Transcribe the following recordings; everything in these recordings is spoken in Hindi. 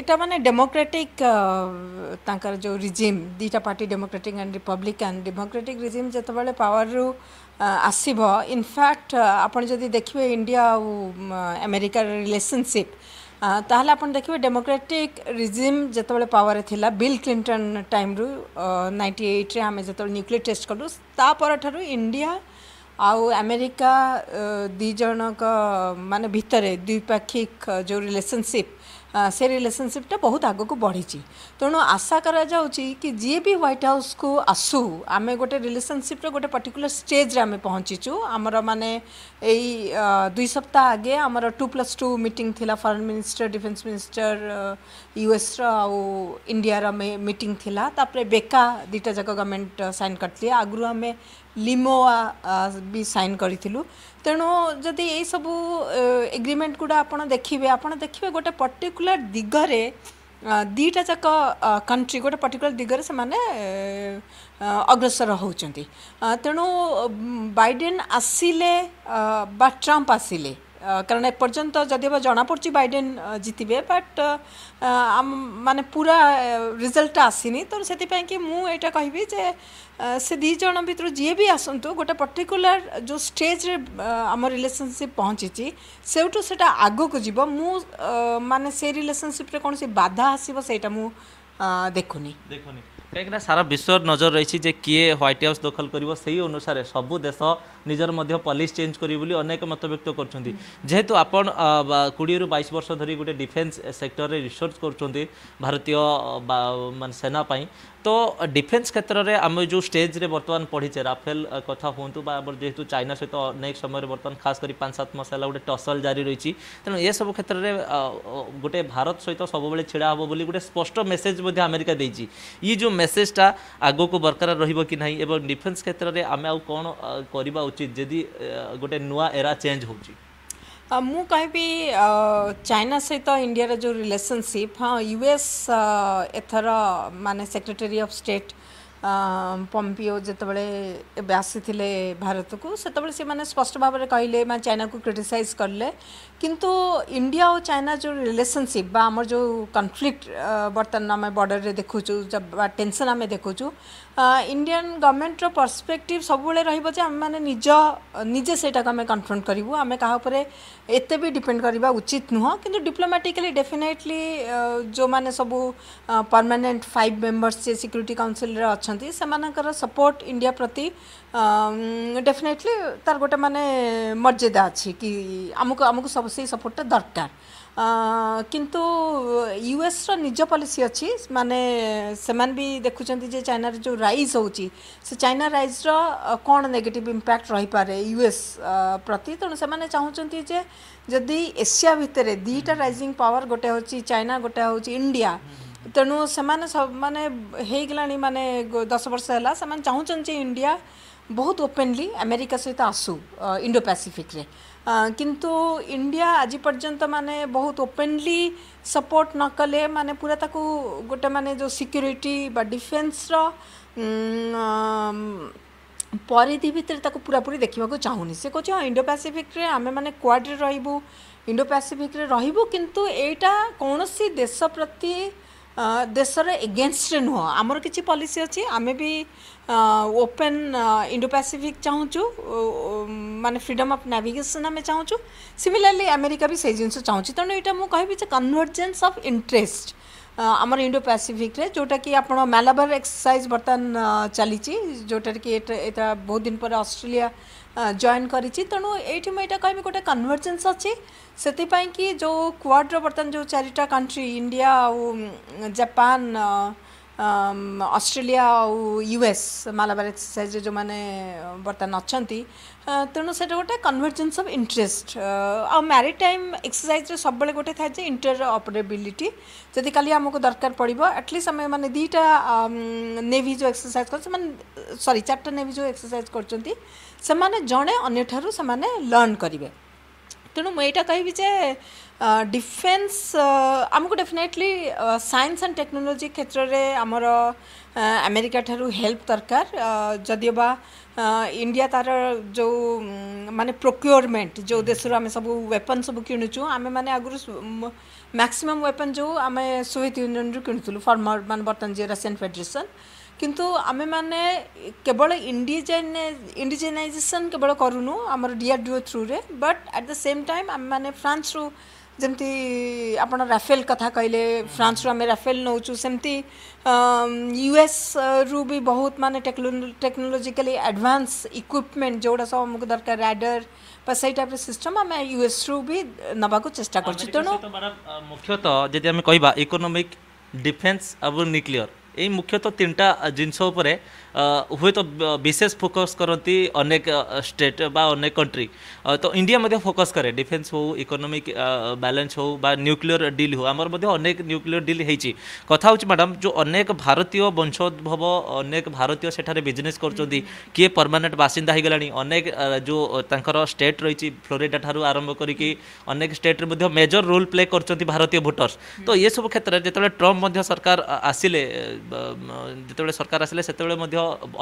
এটা ମାନେ ଡେମୋକ୍ରାଟିକ୍ ତାଙ୍କର ଯେଉଁ ରିଜିମ୍ ଦୁଇଟା party Democratic and Republican Democratic regime ଯେତେବେଳେ ପାୱାରରୁ ଆସିବ ଇନଫ୍ୟାକ୍ଟ ଆପଣ ଯଦି ଦେଖିବେ ଇଣ୍ଡିଆ ଆଉ ଆମେରିକାର ରିଲେସନସିପ୍ ତାହେଲେ ଆପଣ ଦେଖିବେ ଡେମୋକ୍ରାଟିକ୍ ରିଜିମ୍ ଯେତେବେଳେ ପାୱାରରେ ଥିଲା ବିଲ୍ କ୍ଲିଣ୍ଟନ୍ ଟାଇମ୍ରୁ ନାଇଣ୍ଟି ଏଇଟ୍ରେ ଆମେ ଯେତେବେଳେ ନ୍ୟୁକ୍ଲିୟର ଟେଷ୍ଟ କଲୁ ତା ପରଠାରୁ ଇଣ୍ଡିଆ ଆଉ ଆମେରିକା ଦୁଇ ଜଣଙ୍କ ମାନେ ଭିତରେ ଦ୍ୱିପାକ୍ଷିକ ଯେଉଁ ରିଲେସନସିପ୍ ସେ ରିଲେସନସିପ୍ଟା ବହୁତ ଆଗକୁ ବଢ଼ିଛି ତେଣୁ ଆଶା କରାଯାଉଛି କି ଯିଏ ବି ହ୍ୱାଇଟ୍ ହାଉସ୍କୁ ଆସୁ ଆମେ ଗୋଟେ ରିଲେସନସିପ୍ର ଗୋଟେ ପର୍ଟିକୁଲାର ଷ୍ଟେଜ୍ରେ ଆମେ ପହଞ୍ଚିଛୁ ଆମର ମାନେ ଏଇ ଦୁଇ ସପ୍ତାହ ଆଗେ ଆମର ଟୁ ପ୍ଲସ୍ ଟୁ ମିଟିଂ ଥିଲା ଫରେନ୍ ମିନିଷ୍ଟର ଡିଫେନ୍ସ ମିନିଷ୍ଟର ୟୁଏସ୍ର ଆଉ ଇଣ୍ଡିଆର ମିଟିଂ ଥିଲା ତାପରେ ବେକା ଦୁଇଟା ଯାକ ଗଭର୍ଣ୍ଣମେଣ୍ଟ ସାଇନ୍ କରିଥିଲେ ଆଗରୁ ଆମେ লিমোয়া ବି ସାଇନ୍ କରିଥିଲୁ ତେଣୁ ଯଦି ଏଇସବୁ ଏଗ୍ରିମେଣ୍ଟ ଗୁଡ଼ା ଆପଣ ଦେଖିବେ ଆପଣ ଦେଖିବେ ଗୋଟେ ପର୍ଟିକୁଲାର ଦିଗରେ ଦୁଇଟା ଯାକ କଣ୍ଟ୍ରି ଗୋଟେ ପର୍ଟିକୁଲାର ଦିଗରେ ସେମାନେ ଅଗ୍ରସର ହେଉଛନ୍ତି ତେଣୁ ବାଇଡ଼େନ୍ ଆସିଲେ ବା ଟ୍ରମ୍ପ ଆସିଲେ କାରଣ ଏପର୍ଯ୍ୟନ୍ତ ଯଦିଓ ବା ଜଣାପଡ଼ୁଛି ବାଇଡ଼େନ୍ ଜିତିବେ ବଟ୍ ମାନେ ପୁରା ରେଜଲ୍ଟ ଆସିନି ତେଣୁ ସେଥିପାଇଁକି ମୁଁ ଏଇଟା କହିବି ଯେ ସେ ଦୁଇ ଜଣ ଭିତରୁ ଯିଏ ବି ଆସନ୍ତୁ ଗୋଟେ ପର୍ଟିକୁଲାର ଯେଉଁ ଷ୍ଟେଜ୍ରେ ଆମ ରିଲେସନସିପ୍ ପହଞ୍ଚିଛି ସେଇଠୁ ସେଇଟା ଆଗକୁ ଯିବ ମୁଁ ମାନେ ସେ ରିଲେସନସିପ୍ରେ କୌଣସି ବାଧା ଆସିବ ସେଇଟା ମୁଁ ଦେଖୁନି ଦେଖୁନି କାହିଁକିନା ସାରା ବିଶ୍ୱର ନଜର ରହିଛି ଯେ କିଏ ହ୍ୱାଇଟ୍ ହାଉସ୍ ଦଖଲ କରିବ ସେଇ ଅନୁସାରେ ସବୁ ଦେଶ ନିଜର ମଧ୍ୟ ପଲିସି ଚେଞ୍ଜ କରିବେ ବୋଲି ଅନେକ ମତବ୍ୟକ୍ତ କରୁଛନ୍ତି ଯେହେତୁ ଆପଣ କୋଡ଼ିଏରୁ ବାଇଶ ବର୍ଷ ଧରି ଗୋଟେ ଡିଫେନ୍ସ ସେକ୍ଟରରେ ରିସର୍ଚ୍ଚ କରୁଛନ୍ତି ଭାରତୀୟ ମାନେ ସେନା ପାଇଁ ତ ଡିଫେନ୍ସ କ୍ଷେତ୍ରରେ ଆମେ ଯେଉଁ ଷ୍ଟେଜ୍ରେ ବର୍ତ୍ତମାନ ପଢ଼ିଛେ ରାଫେଲ କଥା ହୁଅନ୍ତୁ ବା ଆମର ଯେହେତୁ ଚାଇନା ସହିତ ଅନେକ ସମୟରେ ବର୍ତ୍ତମାନ ଖାସ କରି ପାଞ୍ଚ ସାତ ମାସ ହେଲା ଗୋଟେ ଟସଲ ଜାରି ରହିଛି ତେଣୁ ଏସବୁ କ୍ଷେତ୍ରରେ ଗୋଟେ ଭାରତ ସହିତ ସବୁବେଳେ ଛିଡ଼ା ହେବ ବୋଲି ଗୋଟେ ସ୍ପଷ୍ଟ ମେସେଜ ମଧ୍ୟ ଆମେରିକା ଦେଇଛି ଇଏ ଯେଉଁ ମେସେଜଟା ଆଗକୁ ବରକରାର ରହିବ କି ନାହିଁ ଏବଂ ଡିଫେନ୍ସ କ୍ଷେତ୍ରରେ ଆମେ ଆଉ କ'ଣ କରିବା উচিত যদি গোটে নূয়া এরা চেঞ্জ হচ্ছে ମୁଁ କହିବି ଚାଇନା ସହିତ ଇଣ୍ଡିଆର ଯେଉଁ ରିଲେସନସିପ୍ ହଁ ୟୁ ଏସ୍ ଏଥର ମାନେ ସେକ୍ରେଟେରୀ ଅଫ୍ ଷ୍ଟେଟ୍ ପମ୍ପିଓ ଯେତେବେଳେ ଏବେ ଆସିଥିଲେ ଭାରତକୁ ସେତେବେଳେ ସେମାନେ ସ୍ପଷ୍ଟ ଭାବରେ କହିଲେ ମାନେ ଚାଇନାକୁ କ୍ରିଟିସାଇଜ୍ କଲେ କିନ୍ତୁ ଇଣ୍ଡିଆ ଓ ଚାଇନା ଯେଉଁ ରିଲେସନସିପ୍ ବା ଆମର ଯେଉଁ କନଫ୍ଲିକ୍ଟ ବର୍ତ୍ତମାନ ଆମେ ବର୍ଡ଼ରରେ ଦେଖୁଛୁ ବା ଟେନସନ୍ ଆମେ ଦେଖୁଛୁ ଇଣ୍ଡିଆନ୍ ଗଭର୍ଣ୍ଣମେଣ୍ଟର ପର୍ସପେକ୍ଟିଭ୍ ସବୁବେଳେ ରହିବ ଯେ ଆମେମାନେ ନିଜ ନିଜେ ସେଇଟାକୁ ଆମେ କନଫ୍ରଣ୍ଟ କରିବୁ ଆମେ କାହା ଉପରେ ଏତେ ବି ଡିପେଣ୍ଡ କରିବା ଉଚିତ ନୁହଁ କିନ୍ତୁ ଡିପ୍ଲୋମାଟିକାଲି ଡେଫିନେଟଲି ଯେଉଁମାନେ ସବୁ ପରମାନେଣ୍ଟ ଫାଇଭ୍ ମେମ୍ବର୍ସ ଯିଏ ସିକ୍ୟୁରିଟି କାଉନସିଲ୍ରେ ଅଛନ୍ତି ସେମାନଙ୍କର ସପୋର୍ଟ ଇଣ୍ଡିଆ ପ୍ରତି ଡେଫିନେଟଲି ତାର ଗୋଟେ ମାନେ ମର୍ଯ୍ୟାଦା ଅଛି କି ଆମକୁ ଆମକୁ ସବୁ ସେଇ ସପୋର୍ଟଟା ଦରକାର किंतु यूएस निज पलिस अच्छी माने से मैं भी देखुं चाइनार जो रईज हो चाइना रईज कौन नेगेट इंपैक्ट रहीपे यूएस प्रति तेणु से मैंने चाहते जदि एसिया भितर दीटा रईजिंग पावर गोटे हूँ चाइना गोटे हूँ इंडिया तेणु से मैंने मानगला मानने दस वर्ष है चाहूँ इंडिया बहुत ओपेनली आमेरिका सहित आसू इंडो पैसिफिक्रे କିନ୍ତୁ ଇଣ୍ଡିଆ ଆଜି ପର୍ଯ୍ୟନ୍ତ ମାନେ ବହୁତ ଓପେନଲି ସପୋର୍ଟ ନ କଲେ ମାନେ ପୁରା ତାକୁ ଗୋଟେ ମାନେ ଯେଉଁ ସିକ୍ୟୁରିଟି ବା ଡିଫେନ୍ସର ପରିଧି ଭିତରେ ତାକୁ ପୁରାପୁରି ଦେଖିବାକୁ ଚାହୁଁନି ସେ କହୁଛି ହଁ ଇଣ୍ଡୋ ପାସିଫିକ୍ରେ ଆମେମାନେ କ୍ୱାଡ଼ରେ ରହିବୁ ଇଣ୍ଡୋ ପାସିଫିକ୍ରେ ରହିବୁ କିନ୍ତୁ ଏଇଟା କୌଣସି ଦେଶ ପ୍ରତି ଦେଶରେ ଏଗେନଷ୍ଟରେ ନୁହଁ ଆମର କିଛି ପଲିସି ଅଛି ଆମେ ବି ଓପେନ୍ ଇଣ୍ଡୋ ପାସିଫିକ୍ ଚାହୁଁଛୁ ମାନେ ଫ୍ରିଡ଼ମ୍ ଅଫ୍ ନାଭିଗେସନ୍ ଆମେ ଚାହୁଁଛୁ ସିମିଲାରଲି ଆମେରିକା ବି ସେଇ ଜିନିଷ ଚାହୁଁଛି ତେଣୁ ଏଇଟା ମୁଁ କହିବି ଯେ କନଭର୍ଜେନ୍ସ ଅଫ୍ ଇଣ୍ଟରେଷ୍ଟ আমার ଇଣ୍ଡୋ ପ୍ୟାସିଫିକ୍ରେ ଯେଉଁଟାକି ଆପଣ ମାଲାବାର ଏକ୍ସରସାଇଜ୍ ବର୍ତ୍ତମାନ ଚାଲିଛି ଯେଉଁଟାକି ଏଇଟା ଏଇଟା ବହୁତ ଦିନ ପରେ ଅଷ୍ଟ୍ରେଲିଆ ଜଏନ୍ କରିଛି ତେଣୁ ଏଇଠି ମୁଁ ଏଇଟା କହିବି ଗୋଟେ କନଭର୍ଜେନ୍ସ ଅଛି ସେଥିପାଇଁକି ଯେଉଁ କ୍ୱାଡ଼୍ର ବର୍ତ୍ତମାନ ଯେଉଁ ଚାରିଟା କଣ୍ଟ୍ରି ଇଣ୍ଡିଆ ଆଉ ଜାପାନ ଅଷ୍ଟ୍ରେଲିଆ ଆଉ ୟୁ ଏସ୍ ମାଲାବାର ଏକ୍ସରସାଇଜ୍ରେ ଯେଉଁମାନେ ବର୍ତ୍ତମାନ ଅଛନ୍ତି ତେଣୁ ସେଇଟା ଗୋଟେ କନଭର୍ଜେନ୍ସ ଅଫ୍ ଇଣ୍ଟରେଷ୍ଟ ଆଉ ମ୍ୟାରିଟାଇମ୍ ଏକ୍ସରସାଇଜ୍ରେ ସବୁବେଳେ ଗୋଟେ ଥାଏ ଯେ ଇଣ୍ଟର ଅପରେବିଲିଟି ଯଦି କାଲି ଆମକୁ ଦରକାର ପଡ଼ିବ ଆଟଲିଷ୍ଟ ଆମେ ମାନେ ଦୁଇଟା ନେଭି ଯେଉଁ ଏକ୍ସରସାଇଜ୍ କରୁଛନ୍ତି ସେମାନେ ସରି ଚାରିଟା ନେଭି ଯେଉଁ ଏକ୍ସରସାଇଜ୍ କରୁଛନ୍ତି ସେମାନେ ଜଣେ ଅନ୍ୟଠାରୁ ସେମାନେ ଲର୍ଣ୍ଣ କରିବେ ତେଣୁ ମୁଁ ଏଇଟା କହିବି ଯେ डिफेन्स आमको डेफिनेटली साइंस एंड टेक्नोलॉजी क्षेत्र में आमर अमेरिका ठार् हेल्प दरकार जदिबा इंडिया तार जो माने प्रोक्योरमेंट जो देश आम सब वेपन सब कि आम मैंने आगु मैक्सिमम वेपन जो आम सोवियत यूनियन रु किल फर्मर मान बर्तन जी रशियन फेडरेसन किंतु आम मैंने केवल इंडिजे इंडिजेनाइजेसन केवल करूनु आम डीआरडीओ थ्रु रे but at the same time आम मैंने फ्रांस रू ଯେମିତି ଆପଣ ରାଫେଲ କଥା କହିଲେ ଫ୍ରାନ୍ସରୁ ଆମେ ରାଫେଲ ନେଉଛୁ ସେମିତି ୟୁଏସ୍ରୁ ବି ବହୁତ ମାନେ ଟେକ୍ନୋଲୋଜିକାଲି ଆଡ଼ଭାନ୍ସ ଇକ୍ୱିପମେଣ୍ଟ ଯେଉଁଗୁଡ଼ା ସବୁ ଆମକୁ ଦରକାର ରାଡର ବା ସେଇ ଟାଇପ୍ର ସିଷ୍ଟମ୍ ଆମେ ୟୁଏସ୍ରୁ ବି ନେବାକୁ ଚେଷ୍ଟା କରୁଛୁ ତେଣୁ ମୁଖ୍ୟତଃ ଯଦି ଆମେ କହିବା ଇକୋନୋମିକ୍ ଡିଫେନ୍ସ ଏବଂ ନ୍ୟୁକ୍ଲିୟର ଏଇ ମୁଖ୍ୟତଃ ତିନିଟା ଜିନିଷ ଉପରେ ହୁଏତ ବିଶେଷ ଫୋକସ୍ କରନ୍ତି ଅନେକ ଷ୍ଟେଟ୍ ବା ଅନେକ କଣ୍ଟ୍ରି ତ ଇଣ୍ଡିଆ ମଧ୍ୟ ଫୋକସ୍ କରେ ଡିଫେନ୍ସ ହେଉ ଇକୋନୋମିକ୍ ବାଲାନ୍ସ ହେଉ ବା ନ୍ୟୁକ୍ଲିୟର ଡିଲ୍ ହେଉ ଆମର ମଧ୍ୟ ଅନେକ ନ୍ୟୁକ୍ଲିୟର ଡିଲ୍ ହେଇଛି କଥା ହେଉଛି ମ୍ୟାଡ଼ାମ୍ ଯେଉଁ ଅନେକ ଭାରତୀୟ ବଂଶୋଦ୍ଭବ ଅନେକ ଭାରତୀୟ ସେଠାରେ ବିଜନେସ୍ କରୁଛନ୍ତି କିଏ ପରମାନେଣ୍ଟ ବାସିନ୍ଦା ହେଇଗଲାଣି ଅନେକ ଯେଉଁ ତାଙ୍କର ଷ୍ଟେଟ୍ ରହିଛି ଫ୍ଲୋରିଡା ଠାରୁ ଆରମ୍ଭ କରିକି ଅନେକ ଷ୍ଟେଟ୍ରେ ମଧ୍ୟ ମେଜର ରୋଲ୍ ପ୍ଲେ କରୁଛନ୍ତି ଭାରତୀୟ ଭୋଟର୍ସ ତ ଏସବୁ କ୍ଷେତ୍ରରେ ଯେତେବେଳେ ଟ୍ରମ୍ପ ମଧ୍ୟ ସରକାର ଆସିଲେ ଯେତେବେଳେ ସରକାର ଆସିଲେ ସେତେବେଳେ ମଧ୍ୟ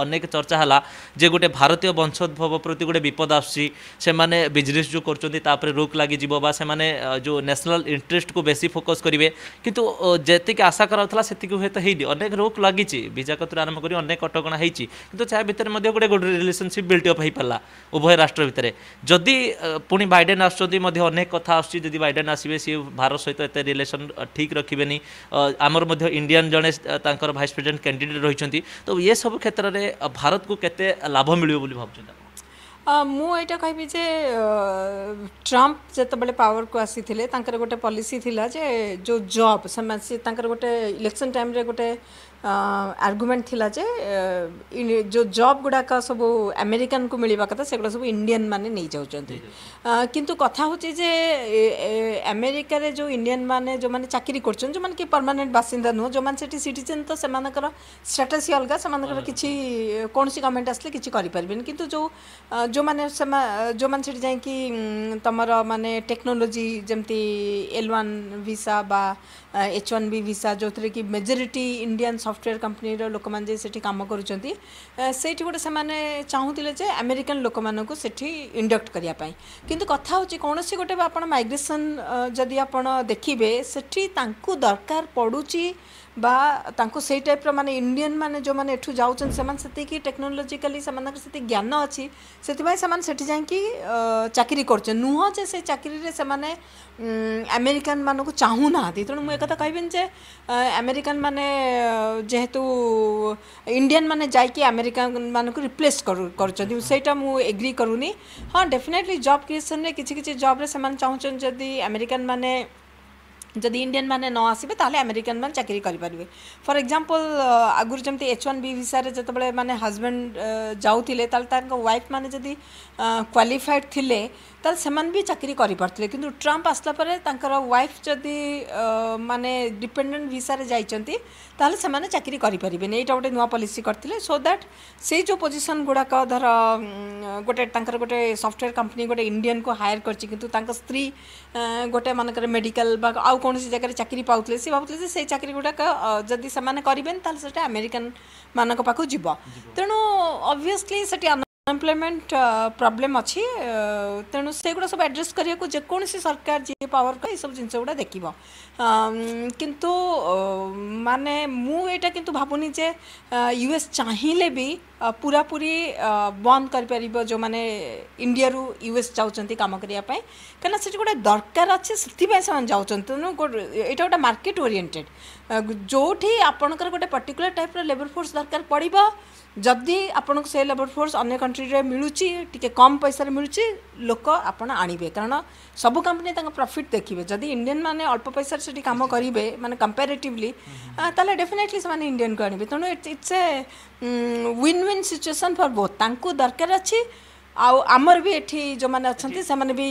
अनेक चर्चा है जे गोटे भारतीय वंशोद्भव प्रति गोटे विपद आसने बिजनेस जो कर रोक लगे जो न्यासनाल इंटरेस्ट को बेस फोकस करेंगे कितु जीक आशा कराला से हूँ तो होनी अनेक रोक लगी विजा कतुर आरंभ कर अनेक अटकणा होता भितर गोटे गोटे रिलेसनशिप बिल्टअप हो पारा उभय राष्ट्र भितर जदि पुणी बैडेन आसक कथा आदि बैडेन आसवे सी भारत सहित एत रिलेसन ठीक रखे आमर इंडियान जड़े भाइस प्रेजिडेट कैंडिडेट रही तो ये सब क्षेत्र में भारत को कैसे लाभ मिले भावुंत ମୁଁ ଏଇଟା କହିବି ଯେ ଟ୍ରମ୍ପ ଯେତେବେଳେ ପାୱାରକୁ ଆସିଥିଲେ ତାଙ୍କର ଗୋଟେ ପଲିସି ଥିଲା ଯେ ଯେଉଁ ଜବ୍ ସେମାନେ ସେ ତାଙ୍କର ଗୋଟେ ଇଲେକ୍ସନ୍ ଟାଇମ୍ରେ ଗୋଟେ ଆର୍ଗୁମେଣ୍ଟ ଥିଲା ଯେ ଯେଉଁ ଜବ୍ ଗୁଡ଼ାକ ସବୁ ଆମେରିକାନ୍କୁ ମିଳିବା କଥା ସେଗୁଡ଼ା ସବୁ ଇଣ୍ଡିଆନ୍ ମାନେ ନେଇଯାଉଛନ୍ତି କିନ୍ତୁ କଥା ହେଉଛି ଯେ ଆମେରିକାରେ ଯେଉଁ ଇଣ୍ଡିଆନ୍ ମାନେ ଯେଉଁମାନେ ଚାକିରି କରୁଛନ୍ତି ଯେଉଁମାନେ କି ପରମାନେଣ୍ଟ ବାସିନ୍ଦା ନୁହଁ ଯେଉଁମାନେ ସେଠି ସିଟିଜେନ୍ ତ ସେମାନଙ୍କର ଷ୍ଟାଟସ୍ ଅଲଗା ସେମାନଙ୍କର କିଛି କୌଣସି ଗଭର୍ଣ୍ଣମେଣ୍ଟ ଆସିଲେ କିଛି କରିପାରିବେନି କିନ୍ତୁ ଯେଉଁ जो माने जो मैं सीट जा तुमर माने टेक्नोलॉजी जमती एल वन भिसा बा एच ओन बी भिसा जो थे कि मेजोरीटी इंडियान सफ्टवेयर कंपनी लोक मैंने से कम कर से चाहूल जे आमेरिकान लोक से इंडक्ट करने कि कथा कौन सी गोटे आप माइग्रेसन जदि आप देखिए से दरकार पड़ी टाइप मानते इंडियन मैंने जो मैंने जाऊँ से टेक्नोलोजिकाली से ज्ञान अच्छी से चाकरी कर नुहजे से चाकरी से आमेरिकान मान को चाहू ना तेणु मुझे एक कहे आमेरिकान मान जेहेतु इंडियान मैंने जामेरिकान मान को रिप्लेस कर मुझे एग्री करूनी हाँ डेफिनेटली जब क्रिएशन में किसी किसी जब्रे चाहूँ जदि आमेरिकान मैंने जदि इंडियान मैंने न आसबे तो आमेरिकन मैंने चाकरी करेंगे फर एक्जामपल आगुरी जमी एच ओन बी भिसारे जो मैंने हजबैंड जाऊ वाइफ मैंने जदिनी क्वाफाइड थे से भी चाकरी करते कि ट्रंप आसला तर वाइफ जदि माने डिपेडेन्ट भिसारे जाने चाकरी करें यहाँ गोटे नुआ पलिसी करते सो दैट से जो पोजिशन गुड़ाक धर गोटे गोटे सफ्टवेयर कंपनी गोटे इंडियान को हायर कर स्त्री गोटे मानक मेडिकल आउ कौन जगह चाकरी पाते सी भाते से चाकरी गुड़ाक जदि से करेंगे तो मानक जीव तेणु अभीयसली अनएम्प्लयमेंट प्रोब्लेम अच्छी तेणु से गुड़ा सब एड्रेस करने जेकोसी सरकार जी पावर का सब जिन गुड़ा देख कि माने मुटा कि भावनी जे यूएस चाहिए भी पूरा पूरी बंद कर जो मैंने इंडिया रु यूएस जाऊँच कम करने कहीं से गोटे दरकार अच्छे से जाऊँ तेणु गोटे मार्केट ओरिएंटेड ଯେଉଁଠି ଆପଣଙ୍କର ଗୋଟେ ପର୍ଟିକୁଲାର ଟାଇପ୍ର ଲେବର ଫୋର୍ସ ଦରକାର ପଡ଼ିବ ଯଦି ଆପଣଙ୍କୁ ସେ ଲେବର ଫୋର୍ସ ଅନ୍ୟ କଣ୍ଟ୍ରିରେ ମିଳୁଛି ଟିକେ କମ୍ ପଇସାରେ ମିଳୁଛି ଲୋକ ଆପଣ ଆଣିବେ କାରଣ ସବୁ କମ୍ପାନୀ ତାଙ୍କ ପ୍ରଫିଟ୍ ଦେଖିବେ ଯଦି ଇଣ୍ଡିଆନ୍ ମାନେ ଅଳ୍ପ ପଇସାରେ ସେଠି କାମ କରିବେ ମାନେ କମ୍ପାରେଟିଭଲି ତାହେଲେ ଡେଫିନେଟଲି ସେମାନେ ଇଣ୍ଡିଆନ୍କୁ ଆଣିବେ ତେଣୁ it's it's a win win situation for both ତାଙ୍କୁ ଦରକାର ଅଛି ଆଉ ଆମର ବି ଏଠି ଯେଉଁମାନେ ଅଛନ୍ତି ସେମାନେ ବି